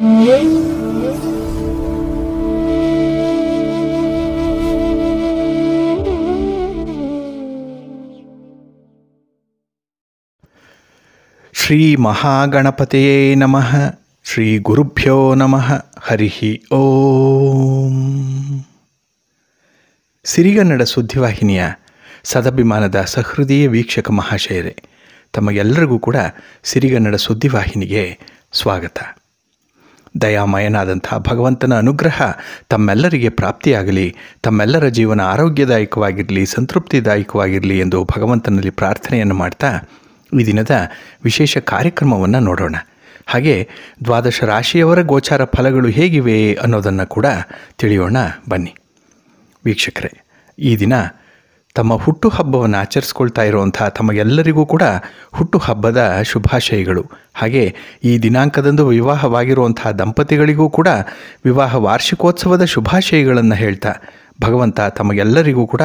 ಶ್ರೀ ಮಹಾಗಣಪತಿಯೇ ನಮಃ ಶ್ರೀ ಗುರುಭ್ಯೋ ನಮಃ ಹರಿಹಿ ಓಂ ಸಿರಿಗನ್ನಡ ಸುದ್ದಿವಾಹಿನಿಯ ಸದಭಿಮಾನದ ಸಹೃದಯ ವೀಕ್ಷಕ ಮಹಾಶಯರೇ ತಮಗೆಲ್ಲರಿಗೂ ಕೂಡ ಸಿರಿಗನ್ನಡ ಸುದ್ದಿವಾಹಿನಿಗೆ ಸ್ವಾಗತ ದಯಾಮಯನಾದಂಥ ಭಗವಂತನ ಅನುಗ್ರಹ ತಮ್ಮೆಲ್ಲರಿಗೆ ಪ್ರಾಪ್ತಿಯಾಗಲಿ ತಮ್ಮೆಲ್ಲರ ಜೀವನ ಆರೋಗ್ಯದಾಯಕವಾಗಿರಲಿ ಸಂತೃಪ್ತಿದಾಯಕವಾಗಿರಲಿ ಎಂದು ಭಗವಂತನಲ್ಲಿ ಪ್ರಾರ್ಥನೆಯನ್ನು ಮಾಡ್ತಾ ಈ ದಿನದ ವಿಶೇಷ ಕಾರ್ಯಕ್ರಮವನ್ನು ನೋಡೋಣ ಹಾಗೆ ದ್ವಾದಶ ರಾಶಿಯವರ ಗೋಚಾರ ಫಲಗಳು ಹೇಗಿವೆ ಅನ್ನೋದನ್ನು ಕೂಡ ತಿಳಿಯೋಣ ಬನ್ನಿ ವೀಕ್ಷಕರೇ ಈ ದಿನ ತಮ್ಮ ಹುಟ್ಟುಹಬ್ಬವನ್ನು ಆಚರಿಸ್ಕೊಳ್ತಾ ಇರುವಂಥ ತಮಗೆಲ್ಲರಿಗೂ ಕೂಡ ಹುಟ್ಟುಹಬ್ಬದ ಶುಭಾಶಯಗಳು ಹಾಗೆ ಈ ದಿನಾಂಕದಂದು ವಿವಾಹವಾಗಿರುವಂತಹ ದಂಪತಿಗಳಿಗೂ ಕೂಡ ವಿವಾಹ ವಾರ್ಷಿಕೋತ್ಸವದ ಶುಭಾಶಯಗಳನ್ನು ಹೇಳ್ತಾ ಭಗವಂತ ತಮಗೆಲ್ಲರಿಗೂ ಕೂಡ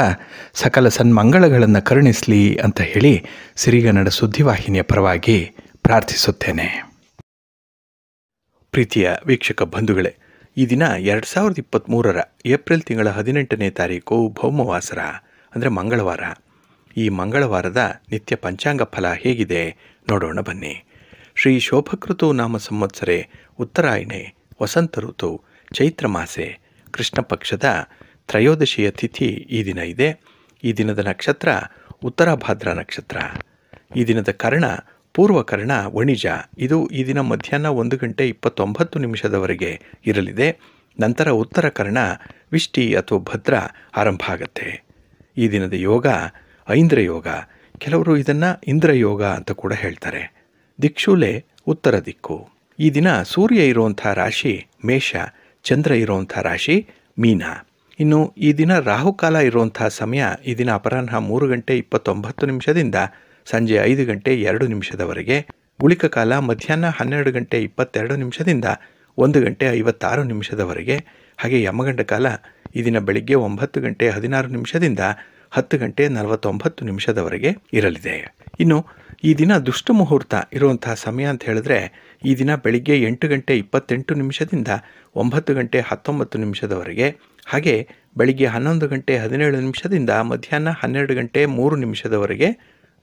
ಸಕಲ ಸನ್ಮಂಗಳಗಳನ್ನು ಕರುಣಿಸಲಿ ಅಂತ ಹೇಳಿ ಸಿರಿಗನ್ನಡ ಸುದ್ದಿವಾಹಿನಿಯ ಪರವಾಗಿ ಪ್ರಾರ್ಥಿಸುತ್ತೇನೆ ಪ್ರೀತಿಯ ವೀಕ್ಷಕ ಬಂಧುಗಳೇ ಈ ದಿನ ಎರಡು ಸಾವಿರದ ಇಪ್ಪತ್ತ್ಮೂರರ ಏಪ್ರಿಲ್ ತಿಂಗಳ ಹದಿನೆಂಟನೇ ತಾರೀಕು ಭೌಮವಾಸರ ಅಂದರೆ ಮಂಗಳವಾರ ಈ ಮಂಗಳವಾರದ ನಿತ್ಯ ಪಂಚಾಂಗ ಫಲ ಹೇಗಿದೆ ನೋಡೋಣ ಬನ್ನಿ ಶ್ರೀ ಶೋಭಕೃತು ನಾಮ ಸಂವತ್ಸರೆ ಉತ್ತರಾಯಣೆ ವಸಂತ ಋತು ಚೈತ್ರ ಮಾಸೆ ಕೃಷ್ಣ ಪಕ್ಷದ ತ್ರಯೋದಶಿಯ ತಿಥಿ ಈ ದಿನ ಇದೆ ಈ ದಿನದ ನಕ್ಷತ್ರ ಉತ್ತರ ಭಾದ್ರ ನಕ್ಷತ್ರ ಈ ದಿನದ ಕರ್ಣ ಪೂರ್ವ ಕರ್ಣ ವಣಿಜ ಇದು ಈ ದಿನ ಮಧ್ಯಾಹ್ನ ಒಂದು ಗಂಟೆ ಇಪ್ಪತ್ತೊಂಬತ್ತು ನಿಮಿಷದವರೆಗೆ ಇರಲಿದೆ ನಂತರ ಉತ್ತರ ಕರ್ಣ ವಿಷ್ಟಿ ಅಥವಾ ಭದ್ರ ಆರಂಭ ಆಗುತ್ತೆ ಈ ದಿನದ ಯೋಗ ಐಂದ್ರ ಯೋಗ ಕೆಲವರು ಇದನ್ನು ಇಂದ್ರ ಯೋಗ ಅಂತ ಕೂಡ ಹೇಳ್ತಾರೆ ದಿಕ್ಷೂಲೆ ಉತ್ತರ ದಿಕ್ಕು ಈ ದಿನ ಸೂರ್ಯ ಇರುವಂಥ ರಾಶಿ ಮೇಷ ಚಂದ್ರ ಇರುವಂಥ ರಾಶಿ ಮೀನ ಇನ್ನು ಈ ದಿನ ರಾಹುಕಾಲ ಇರುವಂತಹ ಸಮಯ ಈ ದಿನ ಅಪರಾಹ್ನ ಮೂರು ಗಂಟೆ ಇಪ್ಪತ್ತೊಂಬತ್ತು ನಿಮಿಷದಿಂದ ಸಂಜೆ ಐದು ಗಂಟೆ ಎರಡು ನಿಮಿಷದವರೆಗೆ ಉಳಿಕ ಕಾಲ ಮಧ್ಯಾಹ್ನ ಹನ್ನೆರಡು ಗಂಟೆ ಇಪ್ಪತ್ತೆರಡು ನಿಮಿಷದಿಂದ ಒಂದು ಗಂಟೆ ಐವತ್ತಾರು ನಿಮಿಷದವರೆಗೆ ಹಾಗೆ ಯಮಗಂಡ ಕಾಲ ಈ ದಿನ ಬೆಳಿಗ್ಗೆ ಒಂಬತ್ತು ಗಂಟೆ ಹದಿನಾರು ನಿಮಿಷದಿಂದ ಹತ್ತು ಗಂಟೆ ನಲವತ್ತೊಂಬತ್ತು ನಿಮಿಷದವರೆಗೆ ಇರಲಿದೆ ಇನ್ನು ಈ ದಿನ ದುಷ್ಟ ಮುಹೂರ್ತ ಇರುವಂತಹ ಸಮಯ ಅಂತ ಹೇಳಿದ್ರೆ ಈ ದಿನ ಬೆಳಿಗ್ಗೆ ಎಂಟು ಗಂಟೆ ಇಪ್ಪತ್ತೆಂಟು ನಿಮಿಷದಿಂದ ಒಂಬತ್ತು ಗಂಟೆ ಹತ್ತೊಂಬತ್ತು ನಿಮಿಷದವರೆಗೆ ಹಾಗೆ ಬೆಳಿಗ್ಗೆ ಹನ್ನೊಂದು ಗಂಟೆ ಹದಿನೇಳು ನಿಮಿಷದಿಂದ ಮಧ್ಯಾಹ್ನ ಹನ್ನೆರಡು ಗಂಟೆ ಮೂರು ನಿಮಿಷದವರೆಗೆ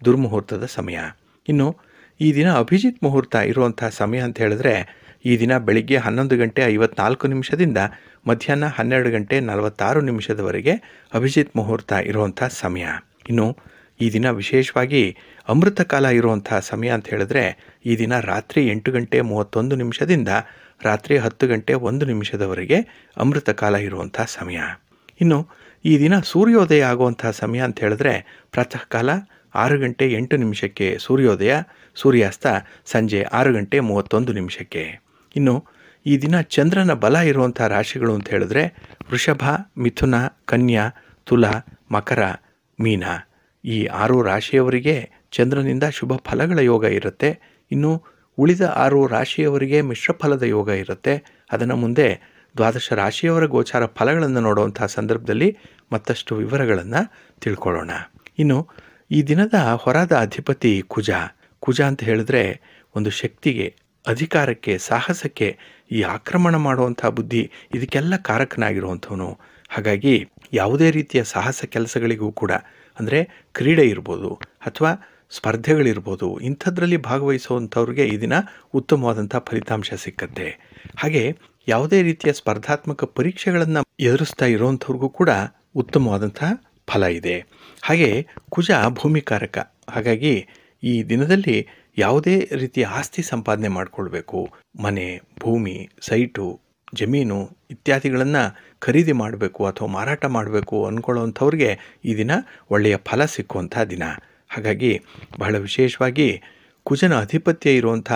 ದುರ್ಮುಹೂರ್ತದ ಸಮಯ ಇನ್ನು ಈ ದಿನ ಅಭಿಜಿತ್ ಮುಹೂರ್ತ ಇರುವಂತಹ ಸಮಯ ಅಂತ ಹೇಳಿದ್ರೆ ಈ ದಿನ ಬೆಳಿಗ್ಗೆ ಹನ್ನೊಂದು ಗಂಟೆ ಐವತ್ನಾಲ್ಕು ನಿಮಿಷದಿಂದ ಮಧ್ಯಾಹ್ನ ಹನ್ನೆರಡು ಗಂಟೆ ನಲವತ್ತಾರು ನಿಮಿಷದವರೆಗೆ ಅಭಿಜಿತ್ ಮುಹೂರ್ತ ಇರುವಂಥ ಸಮಯ ಇನ್ನು ಈ ದಿನ ವಿಶೇಷವಾಗಿ ಅಮೃತ ಕಾಲ ಇರುವಂತಹ ಸಮಯ ಅಂತ ಹೇಳಿದ್ರೆ ಈ ದಿನ ರಾತ್ರಿ ಎಂಟು ಗಂಟೆ ಮೂವತ್ತೊಂದು ನಿಮಿಷದಿಂದ ರಾತ್ರಿ ಹತ್ತು ಗಂಟೆ ಒಂದು ನಿಮಿಷದವರೆಗೆ ಅಮೃತ ಕಾಲ ಇರುವಂತಹ ಸಮಯ ಇನ್ನು ಈ ದಿನ ಸೂರ್ಯೋದಯ ಆಗುವಂತಹ ಸಮಯ ಅಂತ ಹೇಳಿದ್ರೆ ಪ್ರಾತಃ ಕಾಲ ಆರು ಗಂಟೆ ಎಂಟು ನಿಮಿಷಕ್ಕೆ ಸೂರ್ಯೋದಯ ಸೂರ್ಯಾಸ್ತ ಸಂಜೆ ಆರು ಗಂಟೆ ಮೂವತ್ತೊಂದು ನಿಮಿಷಕ್ಕೆ ಇನ್ನು ಈ ದಿನ ಚಂದ್ರನ ಬಲ ಇರುವಂಥ ರಾಶಿಗಳು ಅಂತ ಹೇಳಿದ್ರೆ ವೃಷಭ ಮಿಥುನ ಕನ್ಯಾ ತುಲ ಮಕರ ಮೀನ ಈ ಆರು ರಾಶಿಯವರಿಗೆ ಚಂದ್ರನಿಂದ ಶುಭ ಫಲಗಳ ಯೋಗ ಇರುತ್ತೆ ಇನ್ನು ಉಳಿದ ಆರು ರಾಶಿಯವರಿಗೆ ಮಿಶ್ರ ಫಲದ ಯೋಗ ಇರುತ್ತೆ ಅದನ್ನು ಮುಂದೆ ದ್ವಾದಶ ರಾಶಿಯವರ ಗೋಚಾರ ಫಲಗಳನ್ನು ನೋಡುವಂಥ ಸಂದರ್ಭದಲ್ಲಿ ಮತ್ತಷ್ಟು ವಿವರಗಳನ್ನು ತಿಳ್ಕೊಳ್ಳೋಣ ಇನ್ನು ಈ ದಿನದ ಹೊರದ ಅಧಿಪತಿ ಕುಜ ಕುಜ ಅಂತ ಹೇಳಿದ್ರೆ ಒಂದು ಶಕ್ತಿಗೆ ಅಧಿಕಾರಕ್ಕೆ ಸಾಹಸಕ್ಕೆ ಈ ಆಕ್ರಮಣ ಮಾಡುವಂಥ ಬುದ್ಧಿ ಇದಕ್ಕೆಲ್ಲ ಕಾರಕನಾಗಿರುವಂಥವನು ಹಾಗಾಗಿ ಯಾವುದೇ ರೀತಿಯ ಸಾಹಸ ಕೆಲಸಗಳಿಗೂ ಕೂಡ ಅಂದರೆ ಕ್ರೀಡೆ ಇರ್ಬೋದು ಅಥವಾ ಸ್ಪರ್ಧೆಗಳಿರ್ಬೋದು ಇಂಥದ್ರಲ್ಲಿ ಭಾಗವಹಿಸುವಂಥವ್ರಿಗೆ ಈ ದಿನ ಉತ್ತಮವಾದಂಥ ಫಲಿತಾಂಶ ಸಿಕ್ಕತ್ತೆ ಹಾಗೆ ಯಾವುದೇ ರೀತಿಯ ಸ್ಪರ್ಧಾತ್ಮಕ ಪರೀಕ್ಷೆಗಳನ್ನು ಎದುರಿಸ್ತಾ ಇರೋವಂಥವ್ರಿಗೂ ಕೂಡ ಉತ್ತಮವಾದಂಥ ಫಲ ಇದೆ ಹಾಗೆ ಕುಜ ಭೂಮಿಕಾರಕ ಹಾಗಾಗಿ ಈ ದಿನದಲ್ಲಿ ಯಾವುದೇ ರೀತಿಯ ಆಸ್ತಿ ಸಂಪಾದನೆ ಮಾಡಿಕೊಳ್ಬೇಕು ಮನೆ ಭೂಮಿ ಸೈಟು ಜಮೀನು ಇತ್ಯಾದಿಗಳನ್ನು ಖರೀದಿ ಮಾಡಬೇಕು ಅಥವಾ ಮಾರಾಟ ಮಾಡಬೇಕು ಅಂದ್ಕೊಳ್ಳೋವಂಥವ್ರಿಗೆ ಈ ದಿನ ಒಳ್ಳೆಯ ಫಲ ಸಿಕ್ಕುವಂಥ ದಿನ ಹಾಗಾಗಿ ಬಹಳ ವಿಶೇಷವಾಗಿ ಕುಜನ ಅಧಿಪತ್ಯ ಇರುವಂಥ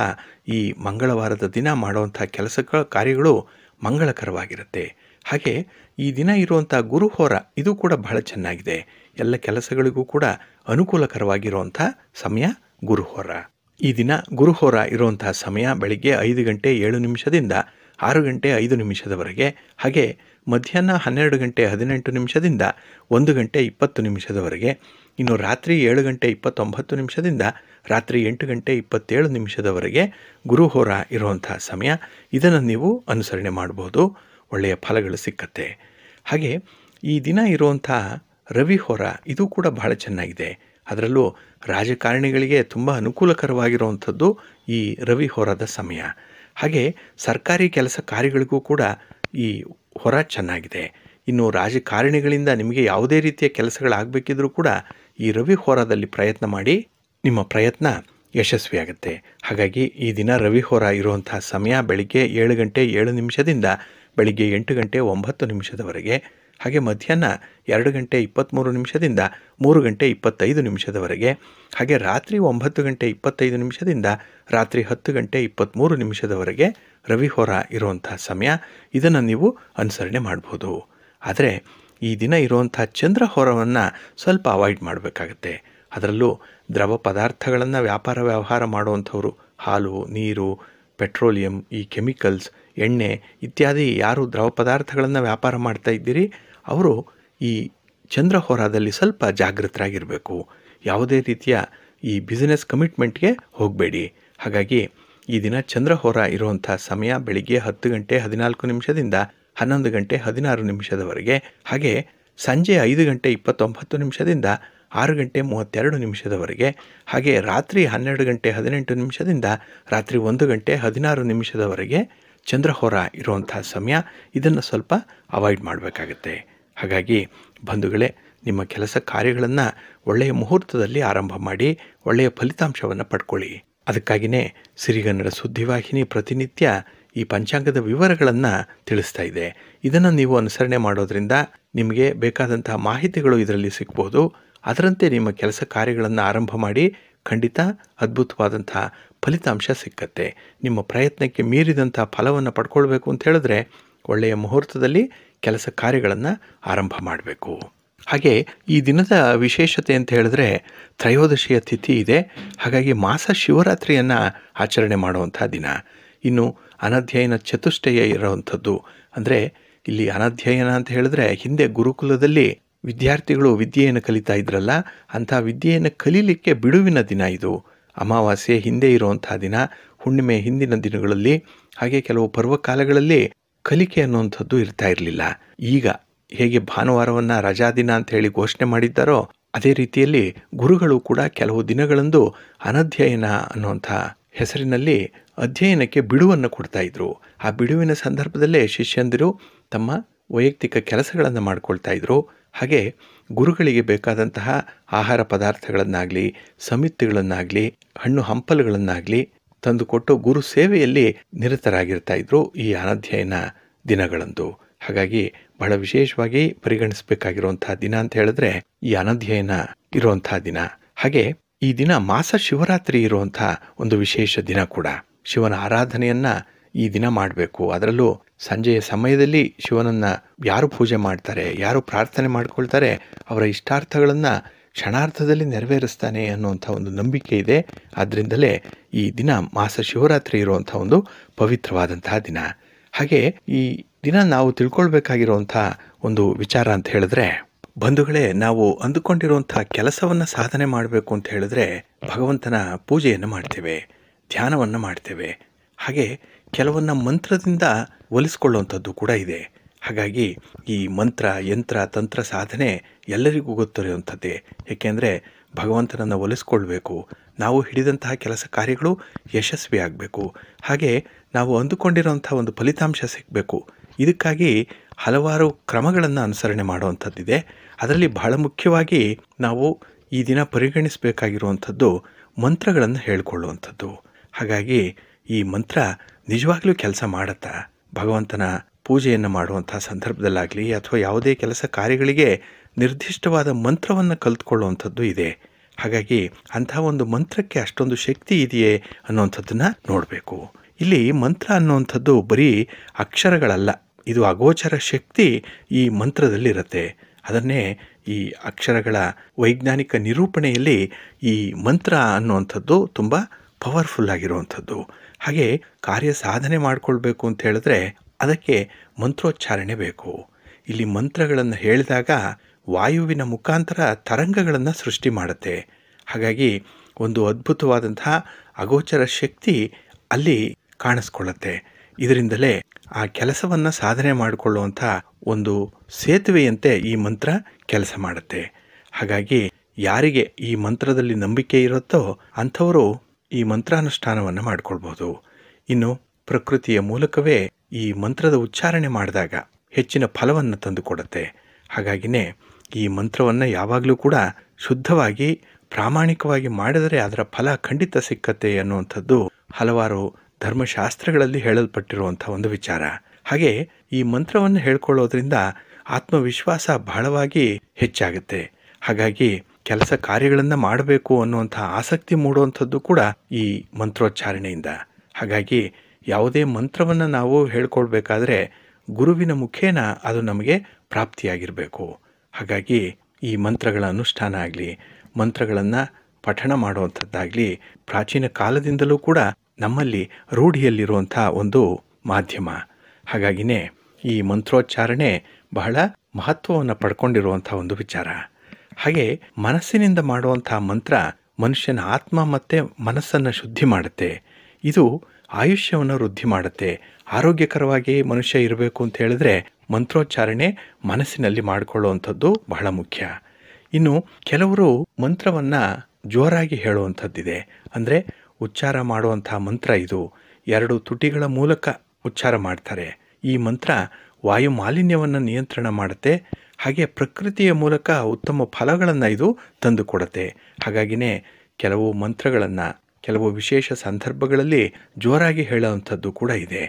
ಈ ಮಂಗಳವಾರದ ದಿನ ಮಾಡುವಂಥ ಕೆಲಸ ಕಾರ್ಯಗಳು ಮಂಗಳಕರವಾಗಿರುತ್ತೆ ಹಾಗೆ ಈ ದಿನ ಇರುವಂಥ ಗುರುಹೋರ ಇದು ಕೂಡ ಬಹಳ ಚೆನ್ನಾಗಿದೆ ಎಲ್ಲ ಕೆಲಸಗಳಿಗೂ ಕೂಡ ಅನುಕೂಲಕರವಾಗಿರುವಂಥ ಸಮಯ ಗುರುಹೋರ ಈ ದಿನ ಗುರುಹೋರ ಇರುವಂತಹ ಸಮಯ ಬೆಳಿಗ್ಗೆ ಐದು ಗಂಟೆ ಏಳು ನಿಮಿಷದಿಂದ ಆರು ಗಂಟೆ ಐದು ನಿಮಿಷದವರೆಗೆ ಹಾಗೆ ಮಧ್ಯಾಹ್ನ ಹನ್ನೆರಡು ಗಂಟೆ ಹದಿನೆಂಟು ನಿಮಿಷದಿಂದ ಒಂದು ಗಂಟೆ ಇಪ್ಪತ್ತು ನಿಮಿಷದವರೆಗೆ ಇನ್ನು ರಾತ್ರಿ ಏಳು ಗಂಟೆ ಇಪ್ಪತ್ತೊಂಬತ್ತು ನಿಮಿಷದಿಂದ ರಾತ್ರಿ ಎಂಟು ಗಂಟೆ ಇಪ್ಪತ್ತೇಳು ನಿಮಿಷದವರೆಗೆ ಗುರುಹೋರ ಇರುವಂತಹ ಸಮಯ ಇದನ್ನು ನೀವು ಅನುಸರಣೆ ಮಾಡಬಹುದು ಒಳ್ಳೆಯ ಫಲಗಳು ಸಿಕ್ಕತ್ತೆ ಹಾಗೆ ಈ ದಿನ ಇರುವಂತಹ ರವಿಹೋರ ಇದು ಕೂಡ ಬಹಳ ಚೆನ್ನಾಗಿದೆ ಅದರಲ್ಲೂ ರಾಜಕಾರಣಿಗಳಿಗೆ ತುಂಬ ಅನುಕೂಲಕರವಾಗಿರುವಂಥದ್ದು ಈ ರವಿ ಹೊರದ ಸಮಯ ಹಾಗೆ ಸರ್ಕಾರಿ ಕೆಲಸ ಕಾರ್ಯಗಳಿಗೂ ಕೂಡ ಈ ಹೊರ ಚೆನ್ನಾಗಿದೆ ಇನ್ನು ರಾಜಕಾರಣಿಗಳಿಂದ ನಿಮಗೆ ಯಾವುದೇ ರೀತಿಯ ಕೆಲಸಗಳಾಗಬೇಕಿದ್ರೂ ಕೂಡ ಈ ರವಿ ಹೋರಾದಲ್ಲಿ ಪ್ರಯತ್ನ ಮಾಡಿ ನಿಮ್ಮ ಪ್ರಯತ್ನ ಯಶಸ್ವಿಯಾಗುತ್ತೆ ಹಾಗಾಗಿ ಈ ದಿನ ರವಿ ಹೋರಾ ಇರುವಂತಹ ಸಮಯ ಬೆಳಿಗ್ಗೆ ಏಳು ಗಂಟೆ ಏಳು ನಿಮಿಷದಿಂದ ಬೆಳಿಗ್ಗೆ ಎಂಟು ಗಂಟೆ ಒಂಬತ್ತು ನಿಮಿಷದವರೆಗೆ ಹಾಗೆ ಮಧ್ಯಾಹ್ನ ಎರಡು ಗಂಟೆ ಇಪ್ಪತ್ತ್ಮೂರು ನಿಮಿಷದಿಂದ ಮೂರು ಗಂಟೆ ಇಪ್ಪತ್ತೈದು ನಿಮಿಷದವರೆಗೆ ಹಾಗೆ ರಾತ್ರಿ ಒಂಬತ್ತು ಗಂಟೆ ಇಪ್ಪತ್ತೈದು ನಿಮಿಷದಿಂದ ರಾತ್ರಿ ಹತ್ತು ಗಂಟೆ ಇಪ್ಪತ್ತ್ಮೂರು ನಿಮಿಷದವರೆಗೆ ರವಿ ಹೊರ ಇರುವಂತಹ ಸಮಯ ಇದನ್ನು ನೀವು ಅನುಸರಣೆ ಮಾಡ್ಬೋದು ಆದರೆ ಈ ದಿನ ಇರುವಂಥ ಚಂದ್ರ ಹೊರವನ್ನು ಸ್ವಲ್ಪ ಅವಾಯ್ಡ್ ಮಾಡಬೇಕಾಗತ್ತೆ ಅದರಲ್ಲೂ ದ್ರವ ಪದಾರ್ಥಗಳನ್ನು ವ್ಯಾಪಾರ ವ್ಯವಹಾರ ಮಾಡುವಂಥವ್ರು ಹಾಲು ನೀರು ಪೆಟ್ರೋಲಿಯಂ ಈ ಕೆಮಿಕಲ್ಸ್ ಎಣ್ಣೆ ಇತ್ಯಾದಿ ಯಾರು ದ್ರವ ಪದಾರ್ಥಗಳನ್ನು ವ್ಯಾಪಾರ ಮಾಡ್ತಾ ಇದ್ದೀರಿ ಅವರು ಈ ಚಂದ್ರ ಹೋರಾದಲ್ಲಿ ಸ್ವಲ್ಪ ಜಾಗೃತರಾಗಿರಬೇಕು ಯಾವುದೇ ರೀತಿಯ ಈ ಬಿಸಿನೆಸ್ ಕಮಿಟ್ಮೆಂಟ್ಗೆ ಹೋಗಬೇಡಿ ಹಾಗಾಗಿ ಈ ದಿನ ಚಂದ್ರಹೋರ ಇರುವಂಥ ಸಮಯ ಬೆಳಿಗ್ಗೆ ಹತ್ತು ಗಂಟೆ ಹದಿನಾಲ್ಕು ನಿಮಿಷದಿಂದ ಹನ್ನೊಂದು ಗಂಟೆ ಹದಿನಾರು ನಿಮಿಷದವರೆಗೆ ಹಾಗೆ ಸಂಜೆ ಐದು ಗಂಟೆ ಇಪ್ಪತ್ತೊಂಬತ್ತು ನಿಮಿಷದಿಂದ ಆರು ಗಂಟೆ ಮೂವತ್ತೆರಡು ನಿಮಿಷದವರೆಗೆ ಹಾಗೆ ರಾತ್ರಿ ಹನ್ನೆರಡು ಗಂಟೆ ಹದಿನೆಂಟು ನಿಮಿಷದಿಂದ ರಾತ್ರಿ ಒಂದು ಗಂಟೆ ಹದಿನಾರು ನಿಮಿಷದವರೆಗೆ ಚಂದ್ರಹೋರ ಇರುವಂಥ ಸಮಯ ಇದನ್ನು ಸ್ವಲ್ಪ ಅವಾಯ್ಡ್ ಮಾಡಬೇಕಾಗತ್ತೆ ಹಾಗಾಗಿ ಬಂಧುಗಳೇ ನಿಮ್ಮ ಕೆಲಸ ಕಾರ್ಯಗಳನ್ನು ಒಳ್ಳೆಯ ಮುಹೂರ್ತದಲ್ಲಿ ಆರಂಭ ಮಾಡಿ ಒಳ್ಳೆಯ ಫಲಿತಾಂಶವನ್ನು ಪಡ್ಕೊಳ್ಳಿ ಅದಕ್ಕಾಗಿಯೇ ಸಿರಿಗನ್ನಡ ಸುದ್ದಿವಾಹಿನಿ ಪ್ರತಿನಿತ್ಯ ಈ ಪಂಚಾಂಗದ ವಿವರಗಳನ್ನು ತಿಳಿಸ್ತಾ ಇದೆ ಇದನ್ನು ನೀವು ಅನುಸರಣೆ ಮಾಡೋದ್ರಿಂದ ನಿಮಗೆ ಬೇಕಾದಂತಹ ಮಾಹಿತಿಗಳು ಇದರಲ್ಲಿ ಸಿಗ್ಬೋದು ಅದರಂತೆ ನಿಮ್ಮ ಕೆಲಸ ಕಾರ್ಯಗಳನ್ನು ಆರಂಭ ಮಾಡಿ ಖಂಡಿತ ಅದ್ಭುತವಾದಂತಹ ಫಲಿತಾಂಶ ಸಿಕ್ಕತ್ತೆ ನಿಮ್ಮ ಪ್ರಯತ್ನಕ್ಕೆ ಮೀರಿದಂಥ ಫಲವನ್ನು ಪಡ್ಕೊಳ್ಬೇಕು ಅಂತ ಹೇಳಿದ್ರೆ ಒಳ್ಳೆಯ ಮುಹೂರ್ತದಲ್ಲಿ ಕೆಲಸ ಕಾರ್ಯಗಳನ್ನು ಆರಂಭ ಮಾಡಬೇಕು ಹಾಗೆ ಈ ದಿನದ ವಿಶೇಷತೆ ಅಂತ ಹೇಳಿದ್ರೆ ತ್ರಯೋದಶಿಯ ತಿಥಿ ಇದೆ ಹಾಗಾಗಿ ಮಾಸ ಶಿವರಾತ್ರಿಯನ್ನು ಆಚರಣೆ ಮಾಡುವಂಥ ದಿನ ಇನ್ನು ಅನಧ್ಯಯನ ಚತುಷ್ಟಯ ಇರುವಂಥದ್ದು ಅಂದರೆ ಇಲ್ಲಿ ಅನಧ್ಯಯನ ಅಂತ ಹೇಳಿದ್ರೆ ಹಿಂದೆ ಗುರುಕುಲದಲ್ಲಿ ವಿದ್ಯಾರ್ಥಿಗಳು ವಿದ್ಯೆಯನ್ನು ಕಲಿತಾ ಇದ್ರಲ್ಲ ಅಂಥ ವಿದ್ಯೆಯನ್ನು ಕಲೀಲಿಕ್ಕೆ ಬಿಡುವಿನ ದಿನ ಇದು ಅಮಾವಾಸ್ಯೆ ಹಿಂದೆ ಇರುವಂತಹ ದಿನ ಹುಣ್ಣಿಮೆ ಹಿಂದಿನ ದಿನಗಳಲ್ಲಿ ಹಾಗೆ ಕೆಲವು ಪರ್ವಕಾಲಗಳಲ್ಲಿ ಕಲಿಕೆ ಅನ್ನುವಂಥದ್ದು ಇರ್ತಾ ಇರಲಿಲ್ಲ ಈಗ ಹೇಗೆ ಭಾನುವಾರವನ್ನ ರಜಾ ದಿನ ಅಂತ ಹೇಳಿ ಘೋಷಣೆ ಮಾಡಿದ್ದಾರೋ ಅದೇ ರೀತಿಯಲ್ಲಿ ಗುರುಗಳು ಕೂಡ ಕೆಲವು ದಿನಗಳಂದು ಅನಧ್ಯಯನ ಅನ್ನುವಂಥ ಹೆಸರಿನಲ್ಲಿ ಅಧ್ಯಯನಕ್ಕೆ ಬಿಡುವನ್ನು ಕೊಡ್ತಾ ಇದ್ರು ಆ ಬಿಡುವಿನ ಸಂದರ್ಭದಲ್ಲೇ ಶಿಷ್ಯಂದಿರು ತಮ್ಮ ವೈಯಕ್ತಿಕ ಕೆಲಸಗಳನ್ನು ಮಾಡಿಕೊಳ್ತಾ ಇದ್ರು ಹಾಗೆ ಗುರುಗಳಿಗೆ ಬೇಕಾದಂತಹ ಆಹಾರ ಪದಾರ್ಥಗಳನ್ನಾಗಲಿ ಸಮಿತಿಗಳನ್ನಾಗಲಿ ಹಣ್ಣು ಹಂಪಲುಗಳನ್ನಾಗಲಿ ತಂದುಕೊಟ್ಟು ಗುರು ಸೇವೆಯಲ್ಲಿ ನಿರತರಾಗಿರ್ತಾ ಇದ್ರು ಈ ಅನಧ್ಯಯನ ದಿನಗಳಂದು ಹಾಗಾಗಿ ಬಹಳ ವಿಶೇಷವಾಗಿ ಪರಿಗಣಿಸಬೇಕಾಗಿರುವಂತಹ ದಿನ ಅಂತ ಹೇಳಿದ್ರೆ ಈ ಅನಧ್ಯಯನ ಇರುವಂತಹ ದಿನ ಹಾಗೆ ಈ ದಿನ ಮಾಸ ಶಿವರಾತ್ರಿ ಇರುವಂತಹ ಒಂದು ವಿಶೇಷ ದಿನ ಕೂಡ ಶಿವನ ಆರಾಧನೆಯನ್ನ ಈ ದಿನ ಮಾಡಬೇಕು ಅದರಲ್ಲೂ ಸಂಜೆಯ ಸಮಯದಲ್ಲಿ ಶಿವನನ್ನ ಯಾರು ಪೂಜೆ ಮಾಡ್ತಾರೆ ಯಾರು ಪ್ರಾರ್ಥನೆ ಮಾಡ್ಕೊಳ್ತಾರೆ ಅವರ ಇಷ್ಟಾರ್ಥಗಳನ್ನು ಕ್ಷಣಾರ್ಥದಲ್ಲಿ ನೆರವೇರಿಸ್ತಾನೆ ಅನ್ನುವಂಥ ಒಂದು ನಂಬಿಕೆ ಇದೆ ಆದ್ದರಿಂದಲೇ ಈ ದಿನ ಮಾಸ ಶಿವರಾತ್ರಿ ಇರುವಂಥ ಒಂದು ಪವಿತ್ರವಾದಂತಹ ದಿನ ಹಾಗೆ ಈ ದಿನ ನಾವು ತಿಳ್ಕೊಳ್ಬೇಕಾಗಿರುವಂಥ ಒಂದು ವಿಚಾರ ಅಂತ ಹೇಳಿದ್ರೆ ಬಂಧುಗಳೇ ನಾವು ಅಂದುಕೊಂಡಿರುವಂಥ ಕೆಲಸವನ್ನು ಸಾಧನೆ ಮಾಡಬೇಕು ಅಂತ ಹೇಳಿದ್ರೆ ಭಗವಂತನ ಪೂಜೆಯನ್ನು ಮಾಡ್ತೇವೆ ಧ್ಯಾನವನ್ನು ಮಾಡ್ತೇವೆ ಹಾಗೆ ಕೆಲವನ್ನ ಮಂತ್ರದಿಂದ ಒಲಿಸ್ಕೊಳ್ಳುವಂಥದ್ದು ಕೂಡ ಇದೆ ಹಾಗಾಗಿ ಈ ಮಂತ್ರ ಯಂತ್ರ ತಂತ್ರ ಸಾಧನೆ ಎಲ್ಲರಿಗೂ ಗೊತ್ತಿರುವಂಥದ್ದೇ ಏಕೆಂದರೆ ಭಗವಂತನನ್ನು ಒಲಿಸ್ಕೊಳ್ಬೇಕು ನಾವು ಹಿಡಿದಂತಹ ಕೆಲಸ ಕಾರ್ಯಗಳು ಯಶಸ್ವಿ ಆಗಬೇಕು ಹಾಗೆ ನಾವು ಅಂದುಕೊಂಡಿರುವಂಥ ಒಂದು ಫಲಿತಾಂಶ ಸಿಗಬೇಕು ಇದಕ್ಕಾಗಿ ಹಲವಾರು ಕ್ರಮಗಳನ್ನು ಅನುಸರಣೆ ಮಾಡುವಂಥದ್ದಿದೆ ಅದರಲ್ಲಿ ಬಹಳ ಮುಖ್ಯವಾಗಿ ನಾವು ಈ ದಿನ ಪರಿಗಣಿಸಬೇಕಾಗಿರುವಂಥದ್ದು ಮಂತ್ರಗಳನ್ನು ಹೇಳಿಕೊಳ್ಳುವಂಥದ್ದು ಹಾಗಾಗಿ ಈ ಮಂತ್ರ ನಿಜವಾಗ್ಲೂ ಕೆಲಸ ಮಾಡುತ್ತಾ ಭಗವಂತನ ಪೂಜೆಯನ್ನು ಮಾಡುವಂಥ ಸಂದರ್ಭದಲ್ಲಾಗಲಿ ಅಥವಾ ಯಾವುದೇ ಕೆಲಸ ಕಾರ್ಯಗಳಿಗೆ ನಿರ್ದಿಷ್ಟವಾದ ಮಂತ್ರವನ್ನು ಕಲ್ತ್ಕೊಳ್ಳುವಂಥದ್ದು ಇದೆ ಹಾಗಾಗಿ ಅಂತಹ ಒಂದು ಮಂತ್ರಕ್ಕೆ ಅಷ್ಟೊಂದು ಶಕ್ತಿ ಇದೆಯೇ ಅನ್ನುವಂಥದ್ದನ್ನು ನೋಡಬೇಕು ಇಲ್ಲಿ ಮಂತ್ರ ಅನ್ನುವಂಥದ್ದು ಬರೀ ಅಕ್ಷರಗಳಲ್ಲ ಇದು ಅಗೋಚರ ಶಕ್ತಿ ಈ ಮಂತ್ರದಲ್ಲಿರುತ್ತೆ ಅದನ್ನೇ ಈ ಅಕ್ಷರಗಳ ವೈಜ್ಞಾನಿಕ ನಿರೂಪಣೆಯಲ್ಲಿ ಈ ಮಂತ್ರ ಅನ್ನುವಂಥದ್ದು ತುಂಬ ಪವರ್ಫುಲ್ ಆಗಿರುವಂಥದ್ದು ಹಾಗೆ ಕಾರ್ಯ ಸಾಧನೆ ಮಾಡಿಕೊಳ್ಬೇಕು ಅಂತ ಹೇಳಿದ್ರೆ ಅದಕ್ಕೆ ಮಂತ್ರೋಚ್ಚಾರಣೆ ಬೇಕು ಇಲ್ಲಿ ಮಂತ್ರಗಳನ್ನು ಹೇಳಿದಾಗ ವಾಯುವಿನ ಮುಖಾಂತರ ತರಂಗಗಳನ್ನು ಸೃಷ್ಟಿ ಮಾಡುತ್ತೆ ಹಾಗಾಗಿ ಒಂದು ಅದ್ಭುತವಾದಂತಹ ಅಗೋಚರ ಶಕ್ತಿ ಅಲ್ಲಿ ಕಾಣಿಸ್ಕೊಳ್ಳುತ್ತೆ ಇದರಿಂದಲೇ ಆ ಕೆಲಸವನ್ನು ಸಾಧನೆ ಮಾಡಿಕೊಳ್ಳುವಂಥ ಒಂದು ಸೇತುವೆಯಂತೆ ಈ ಮಂತ್ರ ಕೆಲಸ ಮಾಡುತ್ತೆ ಹಾಗಾಗಿ ಯಾರಿಗೆ ಈ ಮಂತ್ರದಲ್ಲಿ ನಂಬಿಕೆ ಇರುತ್ತೋ ಅಂಥವರು ಈ ಮಂತ್ರಾನುಷ್ಠಾನವನ್ನು ಮಾಡಿಕೊಳ್ಬೋದು ಇನ್ನು ಪ್ರಕೃತಿಯ ಮೂಲಕವೇ ಈ ಮಂತ್ರದ ಉಚ್ಚಾರಣೆ ಮಾಡಿದಾಗ ಹೆಚ್ಚಿನ ಫಲವನ್ನು ತಂದುಕೊಡುತ್ತೆ ಹಾಗಾಗಿನೇ ಈ ಮಂತ್ರವನ್ನು ಯಾವಾಗಲೂ ಕೂಡ ಶುದ್ಧವಾಗಿ ಪ್ರಾಮಾಣಿಕವಾಗಿ ಮಾಡಿದರೆ ಅದರ ಫಲ ಖಂಡಿತ ಸಿಕ್ಕತ್ತೆ ಅನ್ನುವಂಥದ್ದು ಹಲವಾರು ಧರ್ಮಶಾಸ್ತ್ರಗಳಲ್ಲಿ ಹೇಳಲ್ಪಟ್ಟಿರುವಂಥ ಒಂದು ವಿಚಾರ ಹಾಗೆ ಈ ಮಂತ್ರವನ್ನು ಹೇಳ್ಕೊಳ್ಳೋದ್ರಿಂದ ಆತ್ಮವಿಶ್ವಾಸ ಬಹಳವಾಗಿ ಹೆಚ್ಚಾಗುತ್ತೆ ಹಾಗಾಗಿ ಕೆಲಸ ಕಾರ್ಯಗಳನ್ನು ಮಾಡಬೇಕು ಅನ್ನುವಂಥ ಆಸಕ್ತಿ ಮೂಡುವಂಥದ್ದು ಕೂಡ ಈ ಮಂತ್ರೋಚ್ಚಾರಣೆಯಿಂದ ಹಾಗಾಗಿ ಯಾವುದೇ ಮಂತ್ರವನ್ನು ನಾವು ಹೇಳ್ಕೊಳ್ಬೇಕಾದ್ರೆ ಗುರುವಿನ ಮುಖೇನ ಅದು ನಮಗೆ ಪ್ರಾಪ್ತಿಯಾಗಿರಬೇಕು ಹಾಗಾಗಿ ಈ ಮಂತ್ರಗಳ ಅನುಷ್ಠಾನ ಆಗಲಿ ಮಂತ್ರಗಳನ್ನು ಪಠಣ ಮಾಡುವಂಥದ್ದಾಗಲಿ ಪ್ರಾಚೀನ ಕಾಲದಿಂದಲೂ ಕೂಡ ನಮ್ಮಲ್ಲಿ ರೂಢಿಯಲ್ಲಿರುವಂಥ ಒಂದು ಮಾಧ್ಯಮ ಹಾಗಾಗಿನೇ ಈ ಮಂತ್ರೋಚ್ಚಾರಣೆ ಬಹಳ ಮಹತ್ವವನ್ನು ಪಡ್ಕೊಂಡಿರುವಂಥ ಒಂದು ವಿಚಾರ ಹಾಗೆ ಮನಸ್ಸಿನಿಂದ ಮಾಡುವಂಥ ಮಂತ್ರ ಮನುಷ್ಯನ ಆತ್ಮ ಮತ್ತು ಮನಸ್ಸನ್ನು ಶುದ್ಧಿ ಮಾಡುತ್ತೆ ಇದು ಆಯುಷ್ಯವನ್ನು ವೃದ್ಧಿ ಮಾಡುತ್ತೆ ಆರೋಗ್ಯಕರವಾಗಿ ಮನುಷ್ಯ ಇರಬೇಕು ಅಂತ ಹೇಳಿದ್ರೆ ಮಂತ್ರೋಚ್ಚಾರಣೆ ಮನಸ್ಸಿನಲ್ಲಿ ಮಾಡಿಕೊಳ್ಳುವಂಥದ್ದು ಬಹಳ ಮುಖ್ಯ ಇನ್ನು ಕೆಲವರು ಮಂತ್ರವನ್ನು ಜೋರಾಗಿ ಹೇಳುವಂಥದ್ದಿದೆ ಅಂದರೆ ಉಚ್ಚಾರ ಮಾಡುವಂಥ ಮಂತ್ರ ಇದು ಎರಡು ತುಟಿಗಳ ಮೂಲಕ ಉಚ್ಚಾರ ಮಾಡ್ತಾರೆ ಈ ಮಂತ್ರ ವಾಯು ಮಾಲಿನ್ಯವನ್ನು ನಿಯಂತ್ರಣ ಮಾಡುತ್ತೆ ಹಾಗೆ ಪ್ರಕೃತಿಯ ಮೂಲಕ ಉತ್ತಮ ಫಲಗಳನ್ನು ಇದು ತಂದುಕೊಡುತ್ತೆ ಹಾಗಾಗಿನೇ ಕೆಲವು ಮಂತ್ರಗಳನ್ನು ಕೆಲವು ವಿಶೇಷ ಸಂದರ್ಭಗಳಲ್ಲಿ ಜೋರಾಗಿ ಹೇಳುವಂಥದ್ದು ಕೂಡ ಇದೆ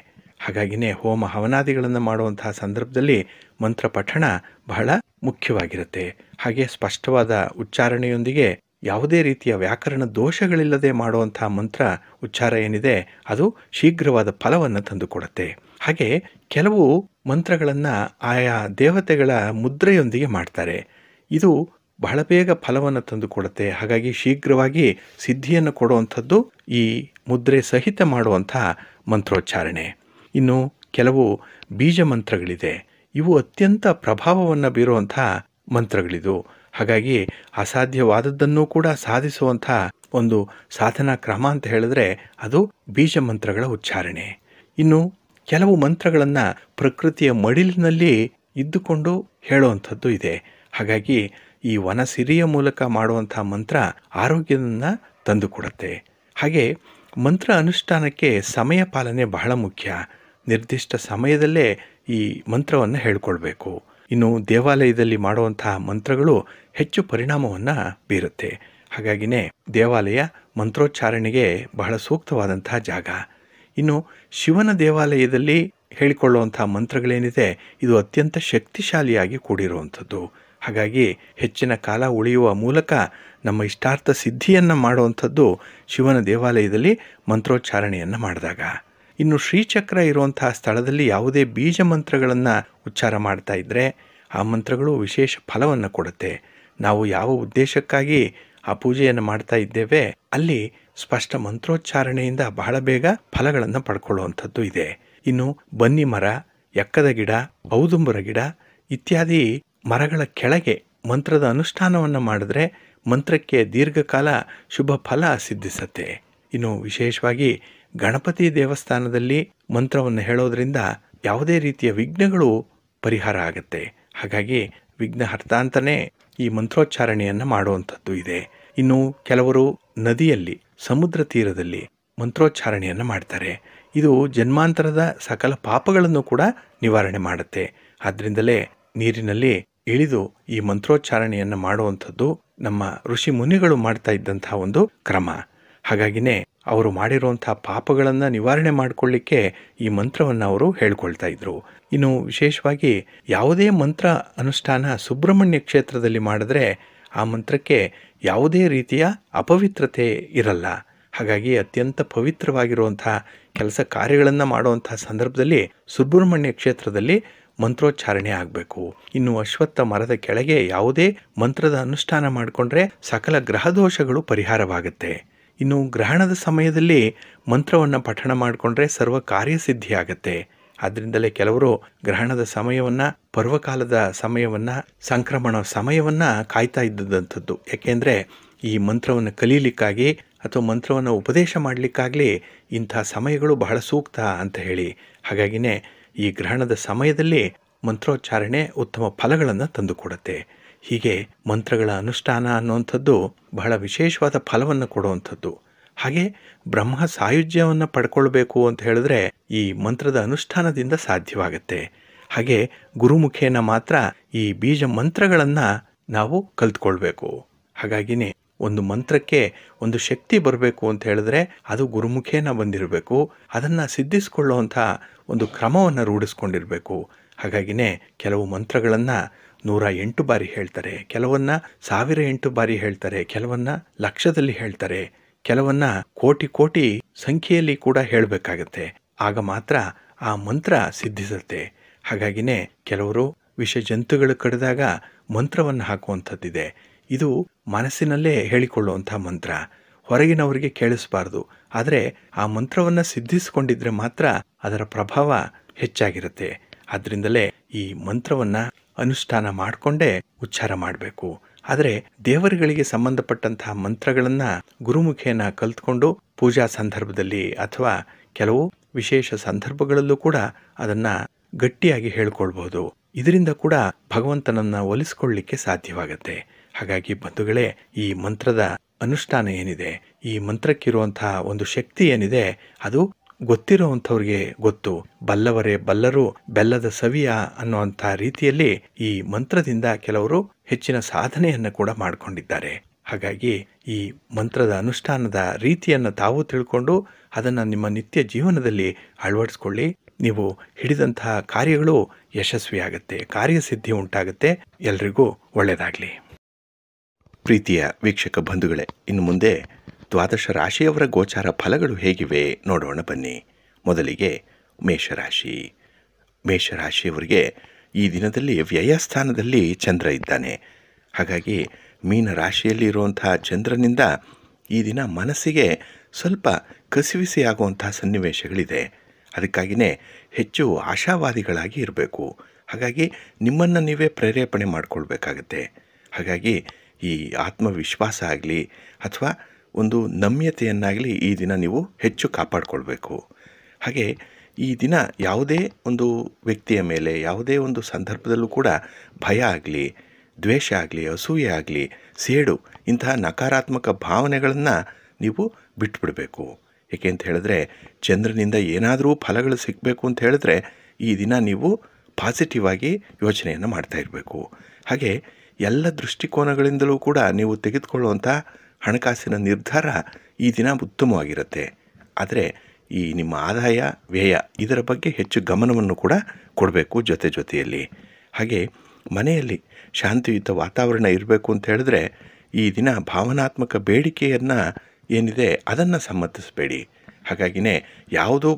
ಹಾಗಾಗಿನೇ ಹೋಮ ಹವನಾದಿಗಳನ್ನು ಮಾಡುವಂತಹ ಸಂದರ್ಭದಲ್ಲಿ ಮಂತ್ರ ಪಠಣ ಬಹಳ ಮುಖ್ಯವಾಗಿರುತ್ತೆ ಹಾಗೆ ಸ್ಪಷ್ಟವಾದ ಉಚ್ಚಾರಣೆಯೊಂದಿಗೆ ಯಾವುದೇ ರೀತಿಯ ವ್ಯಾಕರಣ ದೋಷಗಳಿಲ್ಲದೆ ಮಾಡುವಂತಹ ಮಂತ್ರ ಉಚ್ಚಾರ ಏನಿದೆ ಅದು ಶೀಘ್ರವಾದ ಫಲವನ್ನು ತಂದುಕೊಡುತ್ತೆ ಹಾಗೆ ಕೆಲವು ಮಂತ್ರಗಳನ್ನು ಆಯಾ ದೇವತೆಗಳ ಮುದ್ರೆಯೊಂದಿಗೆ ಮಾಡ್ತಾರೆ ಇದು ಬಹಳ ಬೇಗ ಫಲವನ್ನು ತಂದು ಕೊಡುತ್ತೆ ಹಾಗಾಗಿ ಶೀಘ್ರವಾಗಿ ಸಿದ್ಧಿಯನ್ನು ಕೊಡುವಂಥದ್ದು ಈ ಮುದ್ರೆ ಸಹಿತ ಮಾಡುವಂಥ ಮಂತ್ರೋಚ್ಚಾರಣೆ ಇನ್ನು ಕೆಲವು ಬೀಜ ಮಂತ್ರಗಳಿದೆ ಇವು ಅತ್ಯಂತ ಪ್ರಭಾವವನ್ನು ಬೀರುವಂಥ ಮಂತ್ರಗಳಿದು ಹಾಗಾಗಿ ಅಸಾಧ್ಯವಾದದ್ದನ್ನು ಕೂಡ ಸಾಧಿಸುವಂಥ ಒಂದು ಸಾಧನಾ ಕ್ರಮ ಅಂತ ಹೇಳಿದ್ರೆ ಅದು ಬೀಜ ಮಂತ್ರಗಳ ಉಚ್ಚಾರಣೆ ಇನ್ನು ಕೆಲವು ಮಂತ್ರಗಳನ್ನು ಪ್ರಕೃತಿಯ ಮಡಿಲಿನಲ್ಲಿ ಇದ್ದುಕೊಂಡು ಹೇಳುವಂಥದ್ದು ಇದೆ ಹಾಗಾಗಿ ಈ ವನಸಿರಿಯ ಮೂಲಕ ಮಾಡುವಂಥ ಮಂತ್ರ ಆರೋಗ್ಯವನ್ನು ತಂದುಕೊಡುತ್ತೆ ಹಾಗೆ ಮಂತ್ರ ಅನುಷ್ಠಾನಕ್ಕೆ ಸಮಯ ಪಾಲನೆ ಬಹಳ ಮುಖ್ಯ ನಿರ್ದಿಷ್ಟ ಸಮಯದಲ್ಲೇ ಈ ಮಂತ್ರವನ್ನು ಹೇಳ್ಕೊಳ್ಬೇಕು ಇನ್ನು ದೇವಾಲಯದಲ್ಲಿ ಮಾಡುವಂತಹ ಮಂತ್ರಗಳು ಹೆಚ್ಚು ಪರಿಣಾಮವನ್ನು ಬೀರುತ್ತೆ ಹಾಗಾಗಿನೇ ದೇವಾಲಯ ಮಂತ್ರೋಚ್ಚಾರಣೆಗೆ ಬಹಳ ಸೂಕ್ತವಾದಂತಹ ಜಾಗ ಇನ್ನು ಶಿವನ ದೇವಾಲಯದಲ್ಲಿ ಹೇಳಿಕೊಳ್ಳುವಂಥ ಮಂತ್ರಗಳೇನಿದೆ ಇದು ಅತ್ಯಂತ ಶಕ್ತಿಶಾಲಿಯಾಗಿ ಕೂಡಿರುವಂಥದ್ದು ಹಾಗಾಗಿ ಹೆಚ್ಚಿನ ಕಾಲ ಉಳಿಯುವ ಮೂಲಕ ನಮ್ಮ ಇಷ್ಟಾರ್ಥ ಸಿದ್ಧಿಯನ್ನು ಮಾಡುವಂಥದ್ದು ಶಿವನ ದೇವಾಲಯದಲ್ಲಿ ಮಂತ್ರೋಚ್ಚಾರಣೆಯನ್ನು ಮಾಡಿದಾಗ ಇನ್ನು ಶ್ರೀಚಕ್ರ ಇರುವಂತಹ ಸ್ಥಳದಲ್ಲಿ ಯಾವುದೇ ಬೀಜ ಮಂತ್ರಗಳನ್ನು ಉಚ್ಚಾರ ಮಾಡ್ತಾ ಇದ್ದರೆ ಆ ಮಂತ್ರಗಳು ವಿಶೇಷ ಫಲವನ್ನು ಕೊಡುತ್ತೆ ನಾವು ಯಾವ ಉದ್ದೇಶಕ್ಕಾಗಿ ಆ ಪೂಜೆಯನ್ನು ಮಾಡ್ತಾ ಇದ್ದೇವೆ ಅಲ್ಲಿ ಸ್ಪಷ್ಟ ಮಂತ್ರೋಚ್ಚಾರಣೆಯಿಂದ ಬಹಳ ಬೇಗ ಫಲಗಳನ್ನು ಪಡ್ಕೊಳ್ಳುವಂಥದ್ದು ಇದೆ ಇನ್ನು ಬನ್ನಿ ಮರ ಎಕ್ಕದ ಗಿಡ ಔದುಂಬರ ಗಿಡ ಇತ್ಯಾದಿ ಮರಗಳ ಕೆಳಗೆ ಮಂತ್ರದ ಅನುಷ್ಠಾನವನ್ನು ಮಾಡಿದ್ರೆ ಮಂತ್ರಕ್ಕೆ ದೀರ್ಘಕಾಲ ಶುಭ ಫಲ ಸಿದ್ಧಿಸತ್ತೆ ಇನ್ನು ವಿಶೇಷವಾಗಿ ಗಣಪತಿ ದೇವಸ್ಥಾನದಲ್ಲಿ ಮಂತ್ರವನ್ನು ಹೇಳೋದ್ರಿಂದ ಯಾವುದೇ ರೀತಿಯ ವಿಘ್ನಗಳು ಪರಿಹಾರ ಆಗುತ್ತೆ ಹಾಗಾಗಿ ವಿಘ್ನ ಹರ್ತಾಂತನೇ ಈ ಮಂತ್ರೋಚ್ಚಾರಣೆಯನ್ನು ಮಾಡುವಂಥದ್ದು ಇದೆ ಇನ್ನು ಕೆಲವರು ನದಿಯಲ್ಲಿ ಸಮುದ್ರ ತೀರದಲ್ಲಿ ಮಂತ್ರೋಚ್ಚಾರಣೆಯನ್ನು ಮಾಡ್ತಾರೆ ಇದು ಜನ್ಮಾಂತರದ ಸಕಲ ಪಾಪಗಳನ್ನು ಕೂಡ ನಿವಾರಣೆ ಮಾಡುತ್ತೆ ಆದ್ದರಿಂದಲೇ ನೀರಿನಲ್ಲಿ ಇಳಿದು ಈ ಮಂತ್ರೋಚ್ಚಾರಣೆಯನ್ನು ಮಾಡುವಂಥದ್ದು ನಮ್ಮ ಋಷಿ ಮುನಿಗಳು ಮಾಡ್ತಾ ಇದ್ದಂತಹ ಒಂದು ಕ್ರಮ ಹಾಗಾಗಿನೇ ಅವರು ಮಾಡಿರುವಂತಹ ಪಾಪಗಳನ್ನು ನಿವಾರಣೆ ಮಾಡಿಕೊಳ್ಳಿಕ್ಕೆ ಈ ಮಂತ್ರವನ್ನು ಅವರು ಹೇಳ್ಕೊಳ್ತಾ ಇದ್ರು ಇನ್ನು ವಿಶೇಷವಾಗಿ ಯಾವುದೇ ಮಂತ್ರ ಅನುಷ್ಠಾನ ಸುಬ್ರಹ್ಮಣ್ಯ ಕ್ಷೇತ್ರದಲ್ಲಿ ಮಾಡಿದ್ರೆ ಆ ಮಂತ್ರಕ್ಕೆ ಯಾವುದೇ ರೀತಿಯ ಅಪವಿತ್ರತೆ ಇರಲ್ಲ ಹಾಗಾಗಿ ಅತ್ಯಂತ ಪವಿತ್ರವಾಗಿರುವಂತಹ ಕೆಲಸ ಕಾರ್ಯಗಳನ್ನು ಮಾಡುವಂತಹ ಸಂದರ್ಭದಲ್ಲಿ ಸುಬ್ರಹ್ಮಣ್ಯ ಕ್ಷೇತ್ರದಲ್ಲಿ ಮಂತ್ರೋಚ್ಚಾರಣೆ ಆಗಬೇಕು ಇನ್ನು ಅಶ್ವತ್ಥ ಮರದ ಕೆಳಗೆ ಯಾವುದೇ ಮಂತ್ರದ ಅನುಷ್ಠಾನ ಮಾಡಿಕೊಂಡ್ರೆ ಸಕಲ ಗ್ರಹ ದೋಷಗಳು ಪರಿಹಾರವಾಗುತ್ತೆ ಇನ್ನು ಗ್ರಹಣದ ಸಮಯದಲ್ಲಿ ಮಂತ್ರವನ್ನು ಪಠಣ ಮಾಡಿಕೊಂಡ್ರೆ ಸರ್ವ ಕಾರ್ಯಸಿದ್ಧಿ ಆಗುತ್ತೆ ಆದ್ದರಿಂದಲೇ ಕೆಲವರು ಗ್ರಹಣದ ಸಮಯವನ್ನು ಪರ್ವಕಾಲದ ಸಮಯವನ್ನು ಸಂಕ್ರಮಣ ಸಮಯವನ್ನು ಕಾಯ್ತಾ ಇದ್ದದಂಥದ್ದು ಯಾಕೆಂದರೆ ಈ ಮಂತ್ರವನ್ನು ಕಲೀಲಿಕ್ಕಾಗಿ ಅಥವಾ ಮಂತ್ರವನ್ನು ಉಪದೇಶ ಮಾಡಲಿಕ್ಕಾಗ್ಲಿ ಇಂಥ ಸಮಯಗಳು ಬಹಳ ಸೂಕ್ತ ಅಂತ ಹೇಳಿ ಹಾಗಾಗಿನೇ ಈ ಗ್ರಹಣದ ಸಮಯದಲ್ಲಿ ಮಂತ್ರೋಚ್ಚಾರಣೆ ಉತ್ತಮ ಫಲಗಳನ್ನು ತಂದುಕೊಡುತ್ತೆ ಹೀಗೆ ಮಂತ್ರಗಳ ಅನುಷ್ಠಾನ ಅನ್ನುವಂಥದ್ದು ಬಹಳ ವಿಶೇಷವಾದ ಫಲವನ್ನು ಕೊಡುವಂಥದ್ದು ಹಾಗೆ ಬ್ರಹ್ಮ ಸಾಯುಜ್ಯವನ್ನು ಪಡ್ಕೊಳ್ಬೇಕು ಅಂತ ಹೇಳಿದ್ರೆ ಈ ಮಂತ್ರದ ಅನುಷ್ಠಾನದಿಂದ ಸಾಧ್ಯವಾಗುತ್ತೆ ಹಾಗೆ ಗುರುಮುಖೇನ ಮಾತ್ರ ಈ ಬೀಜ ಮಂತ್ರಗಳನ್ನು ನಾವು ಕಲ್ತ್ಕೊಳ್ಬೇಕು ಹಾಗಾಗಿನೇ ಒಂದು ಮಂತ್ರಕ್ಕೆ ಒಂದು ಶಕ್ತಿ ಬರಬೇಕು ಅಂತ ಹೇಳಿದ್ರೆ ಅದು ಗುರುಮುಖೇನ ಬಂದಿರಬೇಕು ಅದನ್ನು ಸಿದ್ಧಿಸಿಕೊಳ್ಳುವಂಥ ಒಂದು ಕ್ರಮವನ್ನು ರೂಢಿಸ್ಕೊಂಡಿರಬೇಕು ಹಾಗಾಗಿನೇ ಕೆಲವು ಮಂತ್ರಗಳನ್ನು ನೂರ ಎಂಟು ಬಾರಿ ಹೇಳ್ತಾರೆ ಕೆಲವನ್ನ ಸಾವಿರ ಎಂಟು ಬಾರಿ ಹೇಳ್ತಾರೆ ಕೆಲವನ್ನ ಲಕ್ಷದಲ್ಲಿ ಹೇಳ್ತಾರೆ ಕೆಲವನ್ನ ಕೋಟಿ ಕೋಟಿ ಸಂಖ್ಯೆಯಲ್ಲಿ ಕೂಡ ಹೇಳಬೇಕಾಗತ್ತೆ ಆಗ ಮಾತ್ರ ಆ ಮಂತ್ರ ಸಿದ್ಧಿಸುತ್ತೆ ಹಾಗಾಗಿನೇ ಕೆಲವರು ವಿಷ ಜಂತುಗಳು ಕಡಿದಾಗ ಮಂತ್ರವನ್ನು ಹಾಕುವಂಥದ್ದಿದೆ ಇದು ಮನಸ್ಸಿನಲ್ಲೇ ಹೇಳಿಕೊಳ್ಳುವಂಥ ಮಂತ್ರ ಹೊರಗಿನವರಿಗೆ ಕೇಳಿಸಬಾರದು ಆದರೆ ಆ ಮಂತ್ರವನ್ನು ಸಿದ್ಧಿಸಿಕೊಂಡಿದ್ರೆ ಮಾತ್ರ ಅದರ ಪ್ರಭಾವ ಹೆಚ್ಚಾಗಿರುತ್ತೆ ಆದ್ರಿಂದಲೇ ಈ ಮಂತ್ರವನ್ನು ಅನುಷ್ಠಾನ ಮಾಡಿಕೊಂಡೇ ಉಚ್ಚಾರ ಮಾಡಬೇಕು ಆದರೆ ದೇವರುಗಳಿಗೆ ಸಂಬಂಧಪಟ್ಟಂತಹ ಮಂತ್ರಗಳನ್ನು ಗುರುಮುಖೇನ ಕಲ್ತ್ಕೊಂಡು ಪೂಜಾ ಸಂದರ್ಭದಲ್ಲಿ ಅಥವಾ ಕೆಲವು ವಿಶೇಷ ಸಂದರ್ಭಗಳಲ್ಲೂ ಕೂಡ ಅದನ್ನು ಗಟ್ಟಿಯಾಗಿ ಹೇಳ್ಕೊಳ್ಬಹುದು ಇದರಿಂದ ಕೂಡ ಭಗವಂತನನ್ನು ಒಲಿಸ್ಕೊಳ್ಳಿಕ್ಕೆ ಸಾಧ್ಯವಾಗುತ್ತೆ ಹಾಗಾಗಿ ಬಂಧುಗಳೇ ಈ ಮಂತ್ರದ ಅನುಷ್ಠಾನ ಏನಿದೆ ಈ ಮಂತ್ರಕ್ಕಿರುವಂತಹ ಒಂದು ಶಕ್ತಿ ಏನಿದೆ ಅದು ಗೊತ್ತಿರುವಂಥವ್ರಿಗೆ ಗೊತ್ತು ಬಲ್ಲವರೇ ಬಲ್ಲರು ಬೆಲ್ಲದ ಸವಿಯ ಅನ್ನುವಂಥ ರೀತಿಯಲ್ಲಿ ಈ ಮಂತ್ರದಿಂದ ಕೆಲವರು ಹೆಚ್ಚಿನ ಸಾಧನೆಯನ್ನು ಕೂಡ ಮಾಡಿಕೊಂಡಿದ್ದಾರೆ ಹಾಗಾಗಿ ಈ ಮಂತ್ರದ ಅನುಷ್ಠಾನದ ರೀತಿಯನ್ನು ತಾವು ತಿಳ್ಕೊಂಡು ಅದನ್ನು ನಿಮ್ಮ ನಿತ್ಯ ಜೀವನದಲ್ಲಿ ಅಳವಡಿಸ್ಕೊಳ್ಳಿ ನೀವು ಹಿಡಿದಂತಹ ಕಾರ್ಯಗಳು ಯಶಸ್ವಿಯಾಗುತ್ತೆ ಕಾರ್ಯಸಿದ್ಧಿ ಉಂಟಾಗುತ್ತೆ ಎಲ್ರಿಗೂ ಒಳ್ಳೆಯದಾಗಲಿ ಪ್ರೀತಿಯ ವೀಕ್ಷಕ ಬಂಧುಗಳೇ ಇನ್ನು ಮುಂದೆ ದ್ವಾದಶ ರಾಶಿಯವರ ಗೋಚಾರ ಫಲಗಳು ಹೇಗಿವೆ ನೋಡೋಣ ಬನ್ನಿ ಮೊದಲಿಗೆ ಮೇಷರಾಶಿ ಮೇಷರಾಶಿಯವರಿಗೆ ಈ ದಿನದಲ್ಲಿ ವ್ಯಯಸ್ಥಾನದಲ್ಲಿ ಚಂದ್ರ ಇದ್ದಾನೆ ಹಾಗಾಗಿ ಮೀನ ರಾಶಿಯಲ್ಲಿ ಇರುವಂತಹ ಚಂದ್ರನಿಂದ ಈ ದಿನ ಮನಸ್ಸಿಗೆ ಸ್ವಲ್ಪ ಕಸಿವಿಸಿಯಾಗುವಂತಹ ಸನ್ನಿವೇಶಗಳಿದೆ ಅದಕ್ಕಾಗಿಯೇ ಹೆಚ್ಚು ಆಶಾವಾದಿಗಳಾಗಿ ಇರಬೇಕು ಹಾಗಾಗಿ ನಿಮ್ಮನ್ನು ನೀವೇ ಪ್ರೇರೇಪಣೆ ಮಾಡಿಕೊಳ್ಬೇಕಾಗತ್ತೆ ಹಾಗಾಗಿ ಈ ಆತ್ಮವಿಶ್ವಾಸ ಆಗಲಿ ಅಥವಾ ಒಂದು ನಮ್ಯತೆಯನ್ನಾಗಲಿ ಈ ದಿನ ನೀವು ಹೆಚ್ಚು ಕಾಪಾಡಿಕೊಳ್ಬೇಕು ಹಾಗೆ ಈ ದಿನ ಯಾವುದೇ ಒಂದು ವ್ಯಕ್ತಿಯ ಮೇಲೆ ಯಾವುದೇ ಒಂದು ಸಂದರ್ಭದಲ್ಲೂ ಕೂಡ ಭಯ ಆಗಲಿ ದ್ವೇಷ ಆಗಲಿ ಅಸೂಯೆ ಆಗಲಿ ಸೇಡು ಇಂತಹ ನಕಾರಾತ್ಮಕ ಭಾವನೆಗಳನ್ನು ನೀವು ಬಿಟ್ಬಿಡಬೇಕು ಏಕೆ ಅಂತ ಹೇಳಿದ್ರೆ ಚಂದ್ರನಿಂದ ಏನಾದರೂ ಫಲಗಳು ಸಿಗಬೇಕು ಅಂತ ಹೇಳಿದ್ರೆ ಈ ದಿನ ನೀವು ಪಾಸಿಟಿವ್ ಆಗಿ ಯೋಚನೆಯನ್ನು ಮಾಡ್ತಾ ಇರಬೇಕು ಹಾಗೆ ಎಲ್ಲ ದೃಷ್ಟಿಕೋನಗಳಿಂದಲೂ ಕೂಡ ನೀವು ತೆಗೆದುಕೊಳ್ಳುವಂಥ ಹಣಕಾಸಿನ ನಿರ್ಧಾರ ಈ ದಿನ ಉತ್ತಮವಾಗಿರುತ್ತೆ ಆದರೆ ಈ ನಿಮ್ಮ ಆದಾಯ ವ್ಯಯ ಇದರ ಬಗ್ಗೆ ಹೆಚ್ಚು ಗಮನವನ್ನು ಕೂಡ ಕೊಡಬೇಕು ಜೊತೆ ಜೊತೆಯಲ್ಲಿ ಹಾಗೆ ಮನೆಯಲ್ಲಿ ಶಾಂತಿಯುತ ವಾತಾವರಣ ಇರಬೇಕು ಅಂತ ಹೇಳಿದ್ರೆ ಈ ದಿನ ಭಾವನಾತ್ಮಕ ಬೇಡಿಕೆಯನ್ನು ಏನಿದೆ ಅದನ್ನು ಸಮ್ಮತಿಸಬೇಡಿ ಹಾಗಾಗಿನೇ ಯಾವುದೋ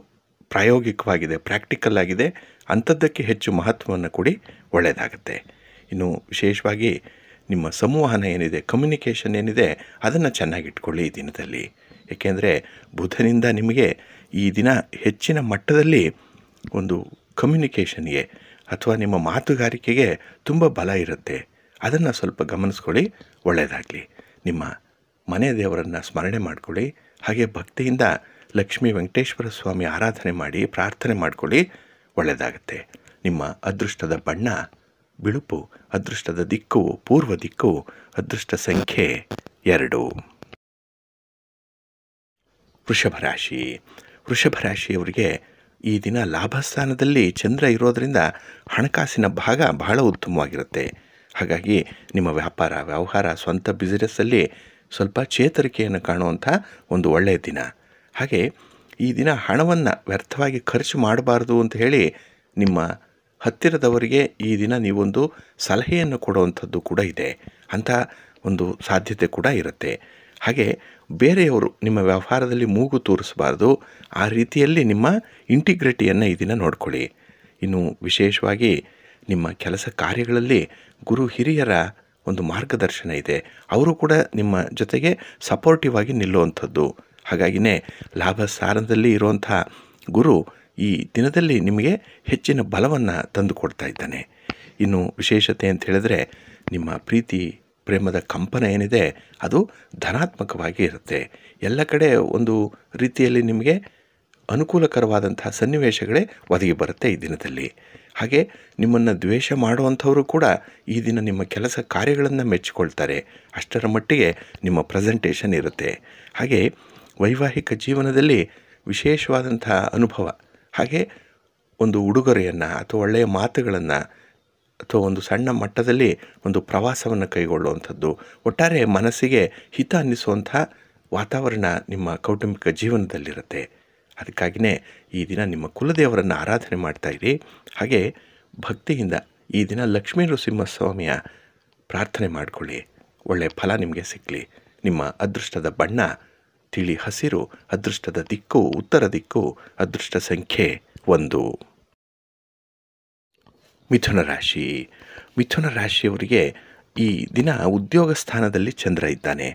ಪ್ರಾಯೋಗಿಕವಾಗಿದೆ ಪ್ರಾಕ್ಟಿಕಲ್ ಆಗಿದೆ ಅಂಥದ್ದಕ್ಕೆ ಹೆಚ್ಚು ಮಹತ್ವವನ್ನು ಕೊಡಿ ಒಳ್ಳೆಯದಾಗುತ್ತೆ ಇನ್ನು ವಿಶೇಷವಾಗಿ ನಿಮ್ಮ ಸಂವಹನ ಏನಿದೆ ಕಮ್ಯುನಿಕೇಷನ್ ಏನಿದೆ ಅದನ್ನು ಚೆನ್ನಾಗಿಟ್ಕೊಳ್ಳಿ ಈ ದಿನದಲ್ಲಿ ಏಕೆಂದರೆ ಬುಧನಿಂದ ನಿಮಗೆ ಈ ದಿನ ಹೆಚ್ಚಿನ ಮಟ್ಟದಲ್ಲಿ ಒಂದು ಕಮ್ಯುನಿಕೇಷನ್ಗೆ ಅಥವಾ ನಿಮ್ಮ ಮಾತುಗಾರಿಕೆಗೆ ತುಂಬ ಬಲ ಇರುತ್ತೆ ಅದನ್ನು ಸ್ವಲ್ಪ ಗಮನಿಸ್ಕೊಳ್ಳಿ ಒಳ್ಳೆಯದಾಗಲಿ ನಿಮ್ಮ ಮನೆ ದೇವರನ್ನು ಸ್ಮರಣೆ ಮಾಡ್ಕೊಳ್ಳಿ ಹಾಗೆ ಭಕ್ತಿಯಿಂದ ಲಕ್ಷ್ಮೀ ವೆಂಕಟೇಶ್ವರ ಸ್ವಾಮಿ ಆರಾಧನೆ ಮಾಡಿ ಪ್ರಾರ್ಥನೆ ಮಾಡ್ಕೊಳ್ಳಿ ಒಳ್ಳೆಯದಾಗುತ್ತೆ ನಿಮ್ಮ ಅದೃಷ್ಟದ ಬಣ್ಣ ಬಿಳುಪು ಅದೃಷ್ಟದ ದಿಕ್ಕು ಪೂರ್ವ ದಿಕ್ಕು ಅದೃಷ್ಟ ಸಂಖ್ಯೆ ಎರಡು ವೃಷಭ ರಾಶಿ ವೃಷಭ ರಾಶಿಯವರಿಗೆ ಈ ದಿನ ಲಾಭಸ್ಥಾನದಲ್ಲಿ ಚಂದ್ರ ಇರೋದರಿಂದ ಹಣಕಾಸಿನ ಭಾಗ ಬಹಳ ಉತ್ತಮವಾಗಿರುತ್ತೆ ಹಾಗಾಗಿ ನಿಮ್ಮ ವ್ಯಾಪಾರ ವ್ಯವಹಾರ ಸ್ವಂತ ಬಿಸಿನೆಸ್ಸಲ್ಲಿ ಸ್ವಲ್ಪ ಚೇತರಿಕೆಯನ್ನು ಕಾಣುವಂಥ ಒಂದು ಒಳ್ಳೆಯ ದಿನ ಹಾಗೆ ಈ ದಿನ ಹಣವನ್ನು ವ್ಯರ್ಥವಾಗಿ ಖರ್ಚು ಮಾಡಬಾರ್ದು ಅಂತ ಹೇಳಿ ನಿಮ್ಮ ಹತ್ತಿರದವರಿಗೆ ಈ ದಿನ ನೀವೊಂದು ಸಲಹೆಯನ್ನು ಕೊಡುವಂಥದ್ದು ಕೂಡ ಇದೆ ಅಂತ ಒಂದು ಸಾಧ್ಯತೆ ಕೂಡ ಇರುತ್ತೆ ಹಾಗೆ ಬೇರೆಯವರು ನಿಮ್ಮ ವ್ಯವಹಾರದಲ್ಲಿ ಮೂಗು ತೋರಿಸಬಾರ್ದು ಆ ರೀತಿಯಲ್ಲಿ ನಿಮ್ಮ ಇಂಟಿಗ್ರಿಟಿಯನ್ನು ಈ ದಿನ ನೋಡ್ಕೊಳ್ಳಿ ಇನ್ನು ವಿಶೇಷವಾಗಿ ನಿಮ್ಮ ಕೆಲಸ ಕಾರ್ಯಗಳಲ್ಲಿ ಗುರು ಹಿರಿಯರ ಒಂದು ಮಾರ್ಗದರ್ಶನ ಇದೆ ಅವರು ಕೂಡ ನಿಮ್ಮ ಜೊತೆಗೆ ಸಪೋರ್ಟಿವ್ ಆಗಿ ನಿಲ್ಲುವಂಥದ್ದು ಹಾಗಾಗಿನೇ ಲಾಭ ಸ್ಥಾನದಲ್ಲಿ ಇರುವಂಥ ಗುರು ಈ ದಿನದಲ್ಲಿ ನಿಮಗೆ ಹೆಚ್ಚಿನ ಬಲವನ್ನು ತಂದುಕೊಡ್ತಾ ಇದ್ದಾನೆ ಇನ್ನು ವಿಶೇಷತೆ ಅಂತ ಹೇಳಿದ್ರೆ ನಿಮ್ಮ ಪ್ರೀತಿ ಪ್ರೇಮದ ಕಂಪನ ಏನಿದೆ ಅದು ಧನಾತ್ಮಕವಾಗಿ ಇರುತ್ತೆ ಎಲ್ಲ ಕಡೆ ಒಂದು ರೀತಿಯಲ್ಲಿ ನಿಮಗೆ ಅನುಕೂಲಕರವಾದಂತಹ ಸನ್ನಿವೇಶಗಳೇ ಒದಗಿ ಬರುತ್ತೆ ಈ ದಿನದಲ್ಲಿ ಹಾಗೆ ನಿಮ್ಮನ್ನು ದ್ವೇಷ ಮಾಡುವಂಥವರು ಕೂಡ ಈ ದಿನ ನಿಮ್ಮ ಕೆಲಸ ಕಾರ್ಯಗಳನ್ನು ಮೆಚ್ಚಿಕೊಳ್ತಾರೆ ಅಷ್ಟರ ಮಟ್ಟಿಗೆ ನಿಮ್ಮ ಪ್ರೆಸೆಂಟೇಷನ್ ಇರುತ್ತೆ ಹಾಗೆ ವೈವಾಹಿಕ ಜೀವನದಲ್ಲಿ ವಿಶೇಷವಾದಂತಹ ಅನುಭವ ಹಾಗೆ ಒಂದು ಉಡುಗೊರೆಯನ್ನು ಅಥವಾ ಒಳ್ಳೆಯ ಮಾತುಗಳನ್ನು ಅಥವಾ ಒಂದು ಸಣ್ಣ ಮಟ್ಟದಲ್ಲಿ ಒಂದು ಪ್ರವಾಸವನ್ನು ಕೈಗೊಳ್ಳುವಂಥದ್ದು ಒಟ್ಟಾರೆ ಮನಸ್ಸಿಗೆ ಹಿತ ಅನ್ನಿಸುವಂಥ ವಾತಾವರಣ ನಿಮ್ಮ ಕೌಟುಂಬಿಕ ಜೀವನದಲ್ಲಿರುತ್ತೆ ಅದಕ್ಕಾಗಿಯೇ ಈ ದಿನ ನಿಮ್ಮ ಕುಲದೇವರನ್ನು ಆರಾಧನೆ ಮಾಡ್ತಾಯಿರಿ ಹಾಗೆ ಭಕ್ತಿಯಿಂದ ಈ ದಿನ ಲಕ್ಷ್ಮೀ ನೃಸಿಂಹಸ್ವಾಮಿಯ ಪ್ರಾರ್ಥನೆ ಮಾಡಿಕೊಳ್ಳಿ ಒಳ್ಳೆಯ ಫಲ ನಿಮಗೆ ಸಿಗಲಿ ನಿಮ್ಮ ಅದೃಷ್ಟದ ಬಣ್ಣ ತಿಳಿ ಹಸಿರು ಅದೃಷ್ಟದ ದಿಕ್ಕು ಉತ್ತರ ದಿಕ್ಕು ಅದೃಷ್ಟ ಸಂಖ್ಯೆ ಒಂದು ಮಿಥುನ ರಾಶಿ ಮಿಥುನ ರಾಶಿಯವರಿಗೆ ಈ ದಿನ ಉದ್ಯೋಗ ಸ್ಥಾನದಲ್ಲಿ ಚಂದ್ರ ಇದ್ದಾನೆ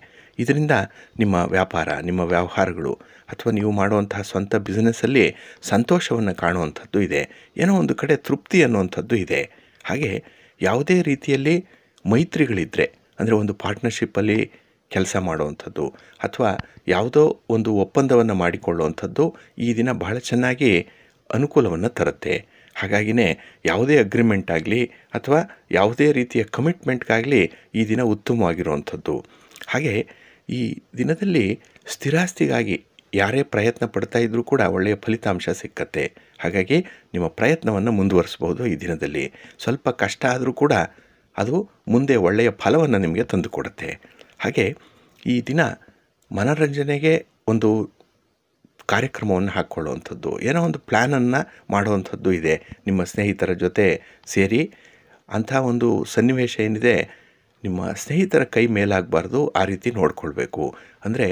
ಇದರಿಂದ ನಿಮ್ಮ ವ್ಯಾಪಾರ ನಿಮ್ಮ ವ್ಯವಹಾರಗಳು ಅಥವಾ ನೀವು ಮಾಡುವಂತಹ ಸ್ವಂತ ಬಿಸ್ನೆಸ್ಸಲ್ಲಿ ಸಂತೋಷವನ್ನು ಕಾಣುವಂಥದ್ದು ಇದೆ ಏನೋ ಒಂದು ಕಡೆ ತೃಪ್ತಿ ಅನ್ನುವಂಥದ್ದು ಇದೆ ಹಾಗೆ ಯಾವುದೇ ರೀತಿಯಲ್ಲಿ ಮೈತ್ರಿಗಳಿದ್ದರೆ ಅಂದರೆ ಒಂದು ಪಾರ್ಟ್ನರ್ಶಿಪ್ಪಲ್ಲಿ ಕೆಲಸ ಮಾಡುವಂಥದ್ದು ಅಥವಾ ಯಾವುದೋ ಒಂದು ಒಪ್ಪಂದವನ್ನು ಮಾಡಿಕೊಳ್ಳುವಂಥದ್ದು ಈ ದಿನ ಬಹಳ ಚೆನ್ನಾಗಿ ಅನುಕೂಲವನ್ನು ತರುತ್ತೆ ಹಾಗಾಗಿನೇ ಯಾವುದೇ ಅಗ್ರಿಮೆಂಟ್ ಆಗಲಿ ಅಥವಾ ಯಾವುದೇ ರೀತಿಯ ಕಮಿಟ್ಮೆಂಟ್ಗಾಗಲಿ ಈ ದಿನ ಉತ್ತಮವಾಗಿರುವಂಥದ್ದು ಹಾಗೆ ಈ ದಿನದಲ್ಲಿ ಸ್ಥಿರಾಸ್ತಿಗಾಗಿ ಯಾರೇ ಪ್ರಯತ್ನ ಪಡ್ತಾ ಇದ್ದರೂ ಕೂಡ ಒಳ್ಳೆಯ ಫಲಿತಾಂಶ ಸಿಕ್ಕತ್ತೆ ಹಾಗಾಗಿ ನಿಮ್ಮ ಪ್ರಯತ್ನವನ್ನು ಮುಂದುವರಿಸ್ಬೋದು ಈ ದಿನದಲ್ಲಿ ಸ್ವಲ್ಪ ಕಷ್ಟ ಆದರೂ ಕೂಡ ಅದು ಮುಂದೆ ಒಳ್ಳೆಯ ಫಲವನ್ನು ನಿಮಗೆ ತಂದುಕೊಡುತ್ತೆ ಹಾಗೆ ಈ ದಿನ ಮನೋರಂಜನೆಗೆ ಒಂದು ಕಾರ್ಯಕ್ರಮವನ್ನು ಹಾಕ್ಕೊಳ್ಳುವಂಥದ್ದು ಏನೋ ಒಂದು ಪ್ಲ್ಯಾನನ್ನು ಮಾಡುವಂಥದ್ದು ಇದೆ ನಿಮ್ಮ ಸ್ನೇಹಿತರ ಜೊತೆ ಸೇರಿ ಅಂಥ ಒಂದು ಸನ್ನಿವೇಶ ಏನಿದೆ ನಿಮ್ಮ ಸ್ನೇಹಿತರ ಕೈ ಮೇಲಾಗಬಾರ್ದು ಆ ರೀತಿ ನೋಡ್ಕೊಳ್ಬೇಕು ಅಂದರೆ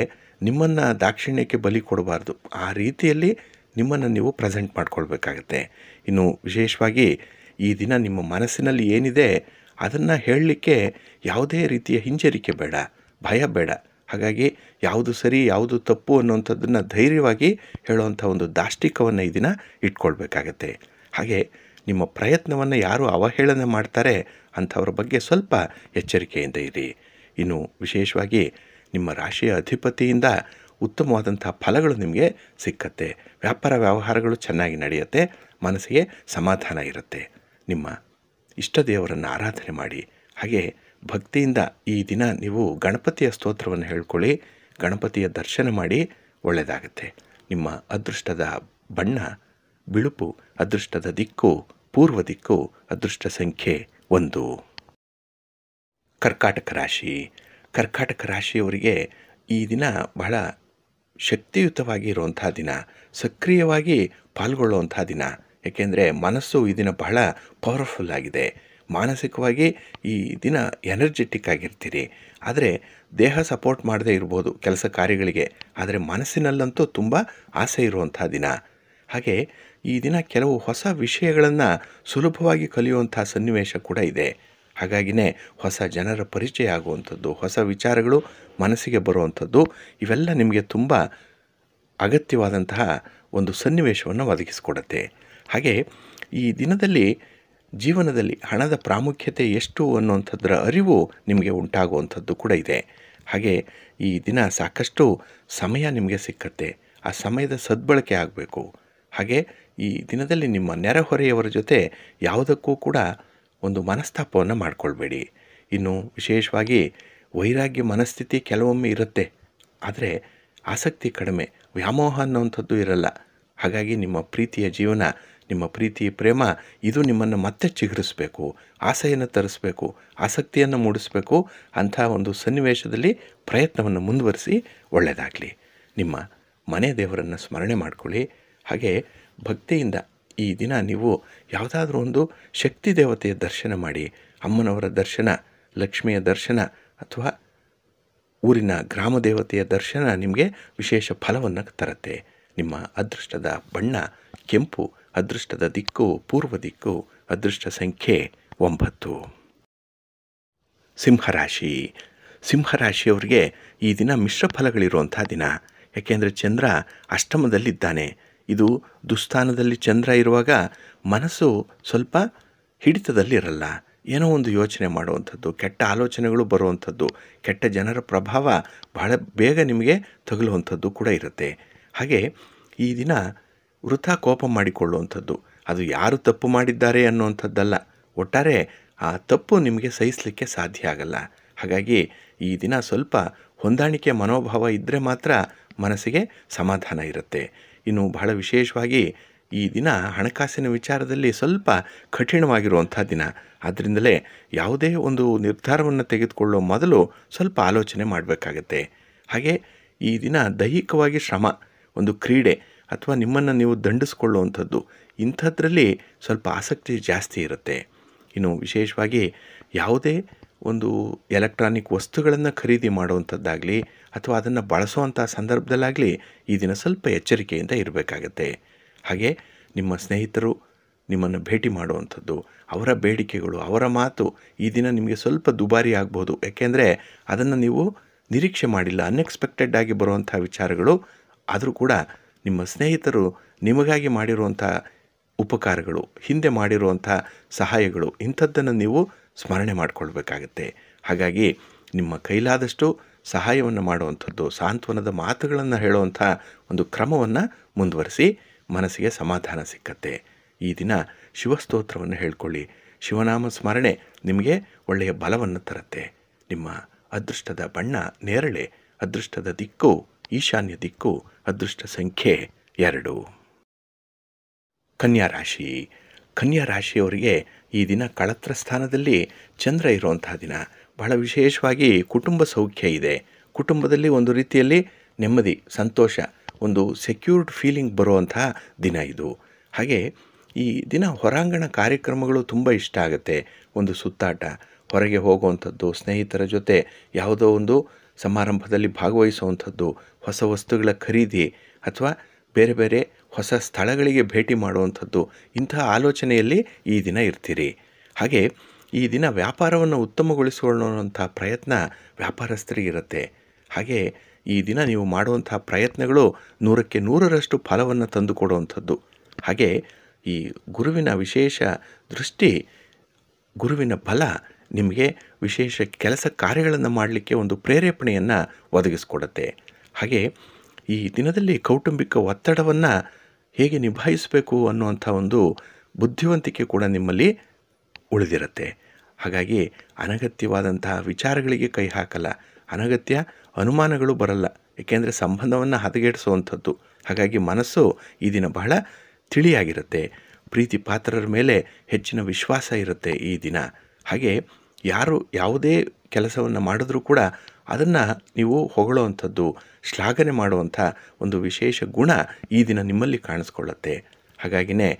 ನಿಮ್ಮನ್ನು ದಾಕ್ಷಿಣ್ಯಕ್ಕೆ ಬಲಿ ಕೊಡಬಾರ್ದು ಆ ರೀತಿಯಲ್ಲಿ ನಿಮ್ಮನ್ನು ನೀವು ಪ್ರೆಸೆಂಟ್ ಮಾಡ್ಕೊಳ್ಬೇಕಾಗತ್ತೆ ಇನ್ನು ವಿಶೇಷವಾಗಿ ಈ ದಿನ ನಿಮ್ಮ ಮನಸ್ಸಿನಲ್ಲಿ ಏನಿದೆ ಅದನ್ನು ಹೇಳಲಿಕ್ಕೆ ಯಾವುದೇ ರೀತಿಯ ಹಿಂಜರಿಕೆ ಬೇಡ ಭಯ ಬೇಡ ಹಾಗಾಗಿ ಯಾವುದು ಸರಿ ಯಾವುದು ತಪ್ಪು ಅನ್ನುವಂಥದ್ದನ್ನು ಧೈರ್ಯವಾಗಿ ಹೇಳುವಂಥ ಒಂದು ದಾಷ್ಟಿಕವನ್ನು ಈ ದಿನ ಇಟ್ಕೊಳ್ಬೇಕಾಗತ್ತೆ ಹಾಗೆ ನಿಮ್ಮ ಪ್ರಯತ್ನವನ್ನು ಯಾರು ಅವಹೇಳನೆ ಮಾಡ್ತಾರೆ ಅಂಥವ್ರ ಬಗ್ಗೆ ಸ್ವಲ್ಪ ಎಚ್ಚರಿಕೆಯಿಂದ ಇರಿ ಇನ್ನು ವಿಶೇಷವಾಗಿ ನಿಮ್ಮ ರಾಶಿಯ ಅಧಿಪತಿಯಿಂದ ಉತ್ತಮವಾದಂಥ ಫಲಗಳು ನಿಮಗೆ ಸಿಕ್ಕತ್ತೆ ವ್ಯಾಪಾರ ವ್ಯವಹಾರಗಳು ಚೆನ್ನಾಗಿ ನಡೆಯುತ್ತೆ ಮನಸ್ಸಿಗೆ ಸಮಾಧಾನ ಇರುತ್ತೆ ನಿಮ್ಮ ಇಷ್ಟ ದೇವರನ್ನು ಆರಾಧನೆ ಮಾಡಿ ಹಾಗೆ ಭಕ್ತಿಯಿಂದ ಈ ದಿನ ನೀವು ಗಣಪತಿಯ ಸ್ತೋತ್ರವನ್ನು ಹೇಳ್ಕೊಳ್ಳಿ ಗಣಪತಿಯ ದರ್ಶನ ಮಾಡಿ ಒಳ್ಳೆಯದಾಗುತ್ತೆ ನಿಮ್ಮ ಅದೃಷ್ಟದ ಬಣ್ಣ ಬಿಳುಪು ಅದೃಷ್ಟದ ದಿಕ್ಕು ಪೂರ್ವ ದಿಕ್ಕು ಅದೃಷ್ಟ ಸಂಖ್ಯೆ ಒಂದು ಕರ್ಕಾಟಕ ರಾಶಿ ಕರ್ಕಾಟಕ ರಾಶಿಯವರಿಗೆ ಈ ದಿನ ಬಹಳ ಶಕ್ತಿಯುತವಾಗಿ ಇರುವಂಥ ದಿನ ಸಕ್ರಿಯವಾಗಿ ಪಾಲ್ಗೊಳ್ಳುವಂಥ ದಿನ ಏಕೆಂದರೆ ಮನಸ್ಸು ಈ ದಿನ ಬಹಳ ಪವರ್ಫುಲ್ ಆಗಿದೆ ಮಾನಸಿಕವಾಗಿ ಈ ದಿನ ಎನರ್ಜೆಟಿಕ್ ಆಗಿರ್ತೀರಿ ಆದರೆ ದೇಹ ಸಪೋರ್ಟ್ ಮಾಡದೇ ಇರ್ಬೋದು ಕೆಲಸ ಕಾರ್ಯಗಳಿಗೆ ಆದರೆ ಮನಸ್ಸಿನಲ್ಲಂತೂ ತುಂಬ ಆಸೆ ಇರುವಂಥ ದಿನ ಹಾಗೆ ಈ ದಿನ ಕೆಲವು ಹೊಸ ವಿಷಯಗಳನ್ನು ಸುಲಭವಾಗಿ ಕಲಿಯುವಂಥ ಸನ್ನಿವೇಶ ಕೂಡ ಇದೆ ಹಾಗಾಗಿನೇ ಹೊಸ ಜನರ ಪರಿಚಯ ಆಗುವಂಥದ್ದು ಹೊಸ ವಿಚಾರಗಳು ಮನಸ್ಸಿಗೆ ಬರುವಂಥದ್ದು ಇವೆಲ್ಲ ನಿಮಗೆ ತುಂಬ ಅಗತ್ಯವಾದಂತಹ ಒಂದು ಸನ್ನಿವೇಶವನ್ನು ಒದಗಿಸಿಕೊಡುತ್ತೆ ಹಾಗೆ ಈ ದಿನದಲ್ಲಿ ಜೀವನದಲ್ಲಿ ಹಣದ ಪ್ರಾಮುಖ್ಯತೆ ಎಷ್ಟು ಅನ್ನುವಂಥದ್ರ ಅರಿವು ನಿಮಗೆ ಉಂಟಾಗುವಂಥದ್ದು ಕೂಡ ಇದೆ ಹಾಗೆ ಈ ದಿನ ಸಾಕಷ್ಟು ಸಮಯ ನಿಮಗೆ ಸಿಕ್ಕತ್ತೆ ಆ ಸಮಯದ ಸದ್ಬಳಕೆ ಆಗಬೇಕು ಹಾಗೆ ಈ ದಿನದಲ್ಲಿ ನಿಮ್ಮ ನೆರೆಹೊರೆಯವರ ಜೊತೆ ಯಾವುದಕ್ಕೂ ಕೂಡ ಒಂದು ಮನಸ್ತಾಪವನ್ನು ಮಾಡಿಕೊಳ್ಬೇಡಿ ಇನ್ನು ವಿಶೇಷವಾಗಿ ವೈರಾಗ್ಯ ಮನಸ್ಥಿತಿ ಕೆಲವೊಮ್ಮೆ ಇರುತ್ತೆ ಆದರೆ ಆಸಕ್ತಿ ಕಡಿಮೆ ವ್ಯಾಮೋಹ ಅನ್ನುವಂಥದ್ದು ಇರಲ್ಲ ಹಾಗಾಗಿ ನಿಮ್ಮ ಪ್ರೀತಿಯ ಜೀವನ ನಿಮ್ಮ ಪ್ರೀತಿ ಪ್ರೇಮ ಇದು ನಿಮ್ಮನ್ನು ಮತ್ತೆ ಚಿಗುರಿಸಬೇಕು ಆಸೆಯನ್ನು ತರಿಸಬೇಕು ಆಸಕ್ತಿಯನ್ನು ಮೂಡಿಸಬೇಕು ಅಂಥ ಒಂದು ಸನ್ನಿವೇಶದಲ್ಲಿ ಪ್ರಯತ್ನವನ್ನು ಮುಂದುವರಿಸಿ ಒಳ್ಳೆಯದಾಗಲಿ ನಿಮ್ಮ ಮನೆ ದೇವರನ್ನು ಸ್ಮರಣೆ ಮಾಡಿಕೊಳ್ಳಿ ಹಾಗೆ ಭಕ್ತಿಯಿಂದ ಈ ದಿನ ನೀವು ಯಾವುದಾದ್ರೂ ಒಂದು ಶಕ್ತಿ ದೇವತೆಯ ದರ್ಶನ ಮಾಡಿ ಅಮ್ಮನವರ ದರ್ಶನ ಲಕ್ಷ್ಮಿಯ ದರ್ಶನ ಅಥವಾ ಊರಿನ ಗ್ರಾಮ ದೇವತೆಯ ದರ್ಶನ ನಿಮಗೆ ವಿಶೇಷ ಫಲವನ್ನು ತರುತ್ತೆ ನಿಮ್ಮ ಅದೃಷ್ಟದ ಬಣ್ಣ ಕೆಂಪು ಅದೃಷ್ಟದ ದಿಕ್ಕು ಪೂರ್ವ ದಿಕ್ಕು ಅದೃಷ್ಟ ಸಂಖ್ಯೆ ಒಂಬತ್ತು ಸಿಂಹರಾಶಿ ಸಿಂಹರಾಶಿಯವರಿಗೆ ಈ ದಿನ ಮಿಶ್ರ ಫಲಗಳಿರುವಂಥ ದಿನ ಯಾಕೆಂದರೆ ಚಂದ್ರ ಅಷ್ಟಮದಲ್ಲಿದ್ದಾನೆ ಇದು ದುಸ್ಥಾನದಲ್ಲಿ ಚಂದ್ರ ಇರುವಾಗ ಮನಸ್ಸು ಸ್ವಲ್ಪ ಹಿಡಿತದಲ್ಲಿರಲ್ಲ ಏನೋ ಒಂದು ಯೋಚನೆ ಮಾಡುವಂಥದ್ದು ಕೆಟ್ಟ ಆಲೋಚನೆಗಳು ಬರುವಂಥದ್ದು ಕೆಟ್ಟ ಜನರ ಪ್ರಭಾವ ಬಹಳ ಬೇಗ ನಿಮಗೆ ತಗಲುವಂಥದ್ದು ಕೂಡ ಇರುತ್ತೆ ಹಾಗೆ ಈ ದಿನ ವೃಥ ಕೋಪ ಮಾಡಿಕೊಳ್ಳುವಂಥದ್ದು ಅದು ಯಾರು ತಪ್ಪು ಮಾಡಿದ್ದಾರೆ ಅನ್ನುವಂಥದ್ದಲ್ಲ ಒಟ್ಟಾರೆ ಆ ತಪ್ಪು ನಿಮಗೆ ಸಹಿಸಲಿಕ್ಕೆ ಸಾಧ್ಯ ಆಗಲ್ಲ ಹಾಗಾಗಿ ಈ ದಿನ ಸ್ವಲ್ಪ ಹೊಂದಾಣಿಕೆ ಮನೋಭಾವ ಇದ್ದರೆ ಮಾತ್ರ ಮನಸ್ಸಿಗೆ ಸಮಾಧಾನ ಇರುತ್ತೆ ಇನ್ನು ಬಹಳ ವಿಶೇಷವಾಗಿ ಈ ದಿನ ಹಣಕಾಸಿನ ವಿಚಾರದಲ್ಲಿ ಸ್ವಲ್ಪ ಕಠಿಣವಾಗಿರುವಂಥ ದಿನ ಆದ್ದರಿಂದಲೇ ಯಾವುದೇ ಒಂದು ನಿರ್ಧಾರವನ್ನು ತೆಗೆದುಕೊಳ್ಳೋ ಮೊದಲು ಸ್ವಲ್ಪ ಆಲೋಚನೆ ಮಾಡಬೇಕಾಗತ್ತೆ ಹಾಗೆ ಈ ದಿನ ದೈಹಿಕವಾಗಿ ಶ್ರಮ ಒಂದು ಕ್ರೀಡೆ ಅಥವಾ ನಿಮ್ಮನ್ನು ನೀವು ದಂಡಿಸ್ಕೊಳ್ಳುವಂಥದ್ದು ಇಂಥದ್ರಲ್ಲಿ ಸ್ವಲ್ಪ ಆಸಕ್ತಿ ಜಾಸ್ತಿ ಇರುತ್ತೆ ಇನ್ನು ವಿಶೇಷವಾಗಿ ಯಾವುದೇ ಒಂದು ಎಲೆಕ್ಟ್ರಾನಿಕ್ ವಸ್ತುಗಳನ್ನು ಖರೀದಿ ಮಾಡುವಂಥದ್ದಾಗಲಿ ಅಥವಾ ಅದನ್ನು ಬಳಸುವಂಥ ಸಂದರ್ಭದಲ್ಲಾಗಲಿ ಈ ದಿನ ಸ್ವಲ್ಪ ಎಚ್ಚರಿಕೆಯಿಂದ ಇರಬೇಕಾಗತ್ತೆ ಹಾಗೆ ನಿಮ್ಮ ಸ್ನೇಹಿತರು ನಿಮ್ಮನ್ನು ಭೇಟಿ ಮಾಡುವಂಥದ್ದು ಅವರ ಬೇಡಿಕೆಗಳು ಅವರ ಮಾತು ಈ ದಿನ ನಿಮಗೆ ಸ್ವಲ್ಪ ದುಬಾರಿ ಆಗ್ಬೋದು ಯಾಕೆಂದರೆ ಅದನ್ನು ನೀವು ನಿರೀಕ್ಷೆ ಮಾಡಿಲ್ಲ ಅನ್ಎಕ್ಸ್ಪೆಕ್ಟೆಡ್ ಆಗಿ ಬರುವಂಥ ವಿಚಾರಗಳು ಆದರೂ ಕೂಡ ನಿಮ್ಮ ಸ್ನೇಹಿತರು ನಿಮಗಾಗಿ ಮಾಡಿರುವಂಥ ಉಪಕಾರಗಳು ಹಿಂದೆ ಮಾಡಿರುವಂಥ ಸಹಾಯಗಳು ಇಂಥದ್ದನ್ನು ನೀವು ಸ್ಮರಣೆ ಮಾಡಿಕೊಳ್ಬೇಕಾಗತ್ತೆ ಹಾಗಾಗಿ ನಿಮ್ಮ ಕೈಲಾದಷ್ಟು ಸಹಾಯವನ್ನು ಮಾಡುವಂಥದ್ದು ಸಾಂತ್ವನದ ಮಾತುಗಳನ್ನು ಹೇಳುವಂಥ ಒಂದು ಕ್ರಮವನ್ನು ಮುಂದುವರಿಸಿ ಮನಸ್ಸಿಗೆ ಸಮಾಧಾನ ಸಿಕ್ಕತ್ತೆ ಈ ದಿನ ಶಿವಸ್ತೋತ್ರವನ್ನು ಹೇಳ್ಕೊಳ್ಳಿ ಶಿವನಾಮ ಸ್ಮರಣೆ ನಿಮಗೆ ಒಳ್ಳೆಯ ಬಲವನ್ನು ತರುತ್ತೆ ನಿಮ್ಮ ಅದೃಷ್ಟದ ಬಣ್ಣ ನೇರಳೆ ಅದೃಷ್ಟದ ದಿಕ್ಕು ಈಶಾನ್ಯ ದಿಕ್ಕು ಅದೃಷ್ಟ ಸಂಖ್ಯೆ ಎರಡು ಕನ್ಯಾ ರಾಶಿ ಕನ್ಯಾ ರಾಶಿಯವರಿಗೆ ಈ ದಿನ ಕಳತ್ರ ಸ್ಥಾನದಲ್ಲಿ ಚಂದ್ರ ಇರುವಂತಹ ದಿನ ಬಹಳ ವಿಶೇಷವಾಗಿ ಕುಟುಂಬ ಸೌಖ್ಯ ಇದೆ ಕುಟುಂಬದಲ್ಲಿ ಒಂದು ರೀತಿಯಲ್ಲಿ ನೆಮ್ಮದಿ ಸಂತೋಷ ಒಂದು ಸೆಕ್ಯೂರ್ಡ್ ಫೀಲಿಂಗ್ ಬರುವಂತಹ ದಿನ ಇದು ಹಾಗೆ ಈ ದಿನ ಹೊರಾಂಗಣ ಕಾರ್ಯಕ್ರಮಗಳು ತುಂಬ ಇಷ್ಟ ಆಗುತ್ತೆ ಒಂದು ಸುತ್ತಾಟ ಹೊರಗೆ ಹೋಗುವಂಥದ್ದು ಸ್ನೇಹಿತರ ಜೊತೆ ಯಾವುದೋ ಒಂದು ಸಮಾರಂಭದಲ್ಲಿ ಭಾಗವಹಿಸುವಂಥದ್ದು ಹೊಸ ವಸ್ತುಗಳ ಖರೀದಿ ಅಥವಾ ಬೇರೆ ಬೇರೆ ಹೊಸ ಸ್ಥಳಗಳಿಗೆ ಭೇಟಿ ಮಾಡುವಂಥದ್ದು ಇಂತಹ ಆಲೋಚನೆಯಲ್ಲಿ ಈ ದಿನ ಇರ್ತೀರಿ ಹಾಗೆ ಈ ದಿನ ವ್ಯಾಪಾರವನ್ನು ಉತ್ತಮಗೊಳಿಸಿಕೊಳ್ಳುವಂಥ ಪ್ರಯತ್ನ ಇರುತ್ತೆ ಹಾಗೆ ಈ ದಿನ ನೀವು ಮಾಡುವಂಥ ಪ್ರಯತ್ನಗಳು ನೂರಕ್ಕೆ ನೂರರಷ್ಟು ಫಲವನ್ನು ತಂದುಕೊಡುವಂಥದ್ದು ಹಾಗೆ ಈ ಗುರುವಿನ ವಿಶೇಷ ದೃಷ್ಟಿ ಗುರುವಿನ ಬಲ ನಿಮಗೆ ವಿಶೇಷ ಕೆಲಸ ಕಾರ್ಯಗಳನ್ನು ಮಾಡಲಿಕ್ಕೆ ಒಂದು ಪ್ರೇರೇಪಣೆಯನ್ನು ಒದಗಿಸ್ಕೊಡುತ್ತೆ ಹಾಗೆ ಈ ದಿನದಲ್ಲಿ ಕೌಟುಂಬಿಕ ಒತ್ತಡವನ್ನು ಹೇಗೆ ನಿಭಾಯಿಸಬೇಕು ಅನ್ನುವಂಥ ಒಂದು ಬುದ್ಧಿವಂತಿಕೆ ಕೂಡ ನಿಮ್ಮಲ್ಲಿ ಉಳಿದಿರುತ್ತೆ ಹಾಗಾಗಿ ಅನಗತ್ಯವಾದಂತಹ ವಿಚಾರಗಳಿಗೆ ಕೈ ಹಾಕಲ್ಲ ಅನಗತ್ಯ ಅನುಮಾನಗಳು ಬರಲ್ಲ ಏಕೆಂದರೆ ಸಂಬಂಧವನ್ನು ಹದಗೆಡಿಸುವಂಥದ್ದು ಹಾಗಾಗಿ ಮನಸ್ಸು ಈ ದಿನ ಬಹಳ ತಿಳಿಯಾಗಿರುತ್ತೆ ಪ್ರೀತಿ ಪಾತ್ರರ ಮೇಲೆ ಹೆಚ್ಚಿನ ವಿಶ್ವಾಸ ಇರುತ್ತೆ ಈ ದಿನ ಹಾಗೆ ಯಾರು ಯಾವುದೇ ಕೆಲಸವನ್ನು ಮಾಡಿದ್ರೂ ಕೂಡ ಅದನ್ನು ನೀವು ಅಂಥದ್ದು ಶ್ಲಾಘನೆ ಮಾಡುವಂಥ ಒಂದು ವಿಶೇಷ ಗುಣ ಈ ದಿನ ನಿಮ್ಮಲ್ಲಿ ಕಾಣಿಸ್ಕೊಳ್ಳುತ್ತೆ ಹಾಗಾಗಿನೇ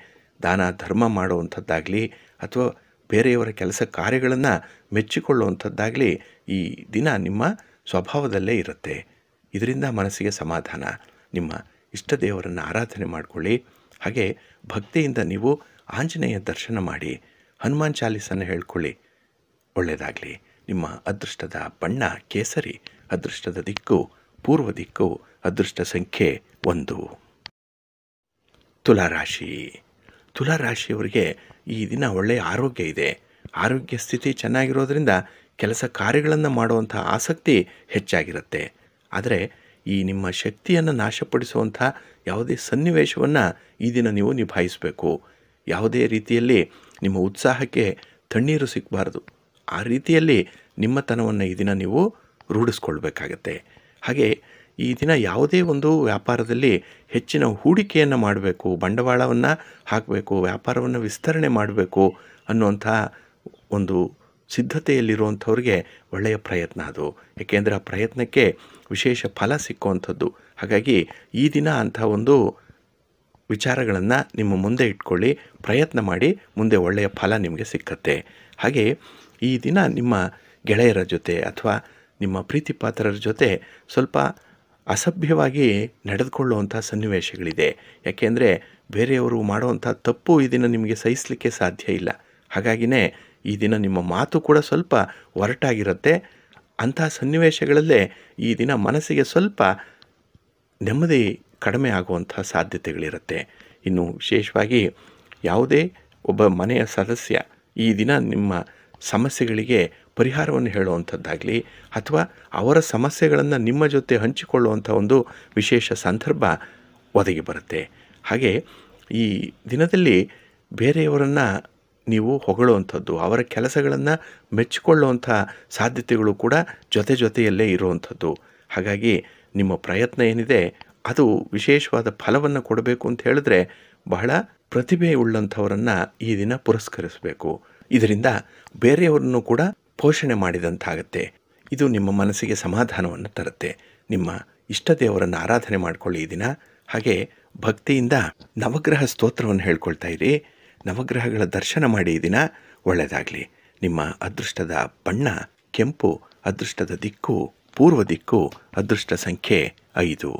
ದಾನ ಧರ್ಮ ಮಾಡುವಂಥದ್ದಾಗಲಿ ಅಥವಾ ಬೇರೆಯವರ ಕೆಲಸ ಕಾರ್ಯಗಳನ್ನು ಮೆಚ್ಚಿಕೊಳ್ಳುವಂಥದ್ದಾಗಲಿ ಈ ದಿನ ನಿಮ್ಮ ಸ್ವಭಾವದಲ್ಲೇ ಇರುತ್ತೆ ಇದರಿಂದ ಮನಸ್ಸಿಗೆ ಸಮಾಧಾನ ನಿಮ್ಮ ಇಷ್ಟ ದೇವರನ್ನು ಆರಾಧನೆ ಮಾಡಿಕೊಳ್ಳಿ ಹಾಗೆ ಭಕ್ತಿಯಿಂದ ನೀವು ಆಂಜನೇಯ ದರ್ಶನ ಮಾಡಿ ಹನುಮಾನ್ ಚಾಲೀಸನ್ನು ಹೇಳ್ಕೊಳ್ಳಿ ಒಳ್ಳೆಯದಾಗಲಿ ನಿಮ್ಮ ಅದೃಷ್ಟದ ಬಣ್ಣ ಕೇಸರಿ ಅದೃಷ್ಟದ ದಿಕ್ಕು ಪೂರ್ವ ದಿಕ್ಕು ಅದೃಷ್ಟ ಸಂಖ್ಯೆ ಒಂದು ತುಲಾರಾಶಿ ತುಲಾರಾಶಿಯವರಿಗೆ ಈ ದಿನ ಒಳ್ಳೆಯ ಆರೋಗ್ಯ ಇದೆ ಆರೋಗ್ಯ ಸ್ಥಿತಿ ಚೆನ್ನಾಗಿರೋದ್ರಿಂದ ಕೆಲಸ ಕಾರ್ಯಗಳನ್ನು ಮಾಡುವಂಥ ಆಸಕ್ತಿ ಹೆಚ್ಚಾಗಿರುತ್ತೆ ಆದರೆ ಈ ನಿಮ್ಮ ಶಕ್ತಿಯನ್ನು ನಾಶಪಡಿಸುವಂಥ ಯಾವುದೇ ಸನ್ನಿವೇಶವನ್ನು ಈ ದಿನ ನೀವು ನಿಭಾಯಿಸಬೇಕು ಯಾವುದೇ ರೀತಿಯಲ್ಲಿ ನಿಮ್ಮ ಉತ್ಸಾಹಕ್ಕೆ ತಣ್ಣೀರು ಸಿಗಬಾರ್ದು ಆ ರೀತಿಯಲ್ಲಿ ನಿಮ್ಮತನವನ್ನು ಈ ದಿನ ನೀವು ರೂಢಿಸ್ಕೊಳ್ಬೇಕಾಗತ್ತೆ ಹಾಗೆ ಈ ದಿನ ಯಾವುದೇ ಒಂದು ವ್ಯಾಪಾರದಲ್ಲಿ ಹೆಚ್ಚಿನ ಹೂಡಿಕೆಯನ್ನು ಮಾಡಬೇಕು ಬಂಡವಾಳವನ್ನು ಹಾಕಬೇಕು ವ್ಯಾಪಾರವನ್ನು ವಿಸ್ತರಣೆ ಮಾಡಬೇಕು ಅನ್ನುವಂಥ ಒಂದು ಸಿದ್ಧತೆಯಲ್ಲಿರುವಂಥವ್ರಿಗೆ ಒಳ್ಳೆಯ ಪ್ರಯತ್ನ ಅದು ಏಕೆಂದರೆ ಆ ಪ್ರಯತ್ನಕ್ಕೆ ವಿಶೇಷ ಫಲ ಸಿಕ್ಕುವಂಥದ್ದು ಹಾಗಾಗಿ ಈ ದಿನ ಅಂಥ ಒಂದು ವಿಚಾರಗಳನ್ನು ನಿಮ್ಮ ಮುಂದೆ ಇಟ್ಕೊಳ್ಳಿ ಪ್ರಯತ್ನ ಮಾಡಿ ಮುಂದೆ ಒಳ್ಳೆಯ ಫಲ ನಿಮಗೆ ಸಿಕ್ಕತ್ತೆ ಹಾಗೆ ಈ ದಿನ ನಿಮ್ಮ ಗೆಳೆಯರ ಜೊತೆ ಅಥವಾ ನಿಮ್ಮ ಪ್ರೀತಿಪಾತ್ರರ ಜೊತೆ ಸ್ವಲ್ಪ ಅಸಭ್ಯವಾಗಿ ನಡೆದುಕೊಳ್ಳುವಂಥ ಸನ್ನಿವೇಶಗಳಿದೆ ಯಾಕೆಂದರೆ ಬೇರೆಯವರು ಮಾಡುವಂಥ ತಪ್ಪು ಈ ದಿನ ನಿಮಗೆ ಸಹಿಸಲಿಕ್ಕೆ ಸಾಧ್ಯ ಇಲ್ಲ ಹಾಗಾಗಿನೇ ಈ ದಿನ ನಿಮ್ಮ ಮಾತು ಕೂಡ ಸ್ವಲ್ಪ ಒರಟಾಗಿರುತ್ತೆ ಅಂತಹ ಸನ್ನಿವೇಶಗಳಲ್ಲೇ ಈ ದಿನ ಮನಸ್ಸಿಗೆ ಸ್ವಲ್ಪ ನೆಮ್ಮದಿ ಕಡಿಮೆ ಆಗುವಂಥ ಸಾಧ್ಯತೆಗಳಿರುತ್ತೆ ಇನ್ನು ವಿಶೇಷವಾಗಿ ಯಾವುದೇ ಒಬ್ಬ ಮನೆಯ ಸದಸ್ಯ ಈ ದಿನ ನಿಮ್ಮ ಸಮಸ್ಯೆಗಳಿಗೆ ಪರಿಹಾರವನ್ನು ಹೇಳುವಂಥದ್ದಾಗಲಿ ಅಥವಾ ಅವರ ಸಮಸ್ಯೆಗಳನ್ನು ನಿಮ್ಮ ಜೊತೆ ಹಂಚಿಕೊಳ್ಳುವಂಥ ಒಂದು ವಿಶೇಷ ಸಂದರ್ಭ ಒದಗಿ ಬರುತ್ತೆ ಹಾಗೆ ಈ ದಿನದಲ್ಲಿ ಬೇರೆಯವರನ್ನು ನೀವು ಹೊಗಳುವಂಥದ್ದು ಅವರ ಕೆಲಸಗಳನ್ನು ಮೆಚ್ಚಿಕೊಳ್ಳುವಂಥ ಸಾಧ್ಯತೆಗಳು ಕೂಡ ಜೊತೆ ಜೊತೆಯಲ್ಲೇ ಇರುವಂಥದ್ದು ಹಾಗಾಗಿ ನಿಮ್ಮ ಪ್ರಯತ್ನ ಏನಿದೆ ಅದು ವಿಶೇಷವಾದ ಫಲವನ್ನು ಕೊಡಬೇಕು ಅಂತ ಹೇಳಿದ್ರೆ ಬಹಳ ಪ್ರತಿಭೆ ಉಳ್ಳಂಥವರನ್ನು ಈ ದಿನ ಪುರಸ್ಕರಿಸಬೇಕು ಇದರಿಂದ ಬೇರೆಯವರನ್ನು ಕೂಡ ಪೋಷಣೆ ಮಾಡಿದಂತಾಗತ್ತೆ ಇದು ನಿಮ್ಮ ಮನಸ್ಸಿಗೆ ಸಮಾಧಾನವನ್ನು ತರುತ್ತೆ ನಿಮ್ಮ ಇಷ್ಟ ದೇವರನ್ನು ಆರಾಧನೆ ಮಾಡಿಕೊಳ್ಳಿ ಈ ದಿನ ಹಾಗೆ ಭಕ್ತಿಯಿಂದ ನವಗ್ರಹ ಸ್ತೋತ್ರವನ್ನು ಹೇಳ್ಕೊಳ್ತಾ ಇರಿ ನವಗ್ರಹಗಳ ದರ್ಶನ ಮಾಡಿ ಈ ದಿನ ಒಳ್ಳೆಯದಾಗಲಿ ನಿಮ್ಮ ಅದೃಷ್ಟದ ಬಣ್ಣ ಕೆಂಪು ಅದೃಷ್ಟದ ದಿಕ್ಕು ಪೂರ್ವ ದಿಕ್ಕು ಅದೃಷ್ಟ ಸಂಖ್ಯೆ ಐದು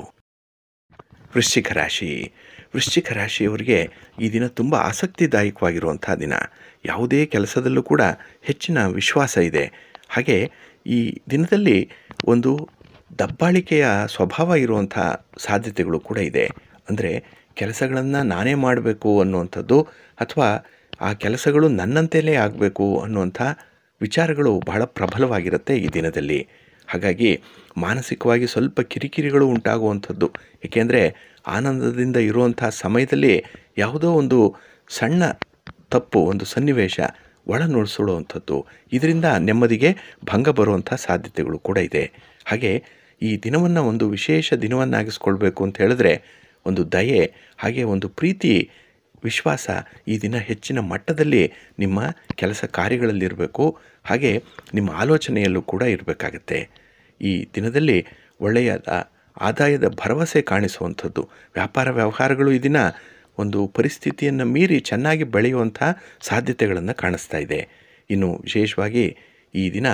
ವೃಶ್ಚಿಕ ರಾಶಿ ವೃಶ್ಚಿಕ ರಾಶಿಯವರಿಗೆ ಈ ದಿನ ತುಂಬ ಆಸಕ್ತಿದಾಯಕವಾಗಿರುವಂಥ ದಿನ ಯಾವುದೇ ಕೆಲಸದಲ್ಲೂ ಕೂಡ ಹೆಚ್ಚಿನ ವಿಶ್ವಾಸ ಇದೆ ಹಾಗೆ ಈ ದಿನದಲ್ಲಿ ಒಂದು ದಬ್ಬಾಳಿಕೆಯ ಸ್ವಭಾವ ಇರುವಂಥ ಸಾಧ್ಯತೆಗಳು ಕೂಡ ಇದೆ ಅಂದರೆ ಕೆಲಸಗಳನ್ನು ನಾನೇ ಮಾಡಬೇಕು ಅನ್ನುವಂಥದ್ದು ಅಥವಾ ಆ ಕೆಲಸಗಳು ನನ್ನಂತೆಯೇ ಆಗಬೇಕು ಅನ್ನುವಂಥ ವಿಚಾರಗಳು ಬಹಳ ಪ್ರಬಲವಾಗಿರುತ್ತೆ ಈ ದಿನದಲ್ಲಿ ಹಾಗಾಗಿ ಮಾನಸಿಕವಾಗಿ ಸ್ವಲ್ಪ ಕಿರಿಕಿರಿಗಳು ಉಂಟಾಗುವಂಥದ್ದು ಏಕೆಂದರೆ ಆನಂದದಿಂದ ಇರುವಂಥ ಸಮಯದಲ್ಲಿ ಯಾವುದೋ ಒಂದು ಸಣ್ಣ ತಪ್ಪು ಒಂದು ಸನ್ನಿವೇಶ ಒಳನುಡಿಸುವಂಥದ್ದು ಇದರಿಂದ ನೆಮ್ಮದಿಗೆ ಭಂಗ ಬರುವಂಥ ಸಾಧ್ಯತೆಗಳು ಕೂಡ ಇದೆ ಹಾಗೆ ಈ ದಿನವನ್ನು ಒಂದು ವಿಶೇಷ ದಿನವನ್ನಾಗಿಸ್ಕೊಳ್ಬೇಕು ಅಂತ ಹೇಳಿದ್ರೆ ಒಂದು ದಯೆ ಹಾಗೆ ಒಂದು ಪ್ರೀತಿ ವಿಶ್ವಾಸ ಈ ದಿನ ಹೆಚ್ಚಿನ ಮಟ್ಟದಲ್ಲಿ ನಿಮ್ಮ ಕೆಲಸ ಕಾರ್ಯಗಳಲ್ಲಿರಬೇಕು ಹಾಗೆ ನಿಮ್ಮ ಆಲೋಚನೆಯಲ್ಲೂ ಕೂಡ ಇರಬೇಕಾಗತ್ತೆ ಈ ದಿನದಲ್ಲಿ ಒಳ್ಳೆಯ ಆದಾಯದ ಭರವಸೆ ಕಾಣಿಸುವಂಥದ್ದು ವ್ಯಾಪಾರ ವ್ಯವಹಾರಗಳು ಈ ದಿನ ಒಂದು ಪರಿಸ್ಥಿತಿಯನ್ನು ಮೀರಿ ಚೆನ್ನಾಗಿ ಬೆಳೆಯುವಂಥ ಸಾಧ್ಯತೆಗಳನ್ನು ಕಾಣಿಸ್ತಾ ಇದೆ ಇನ್ನು ವಿಶೇಷವಾಗಿ ಈ ದಿನ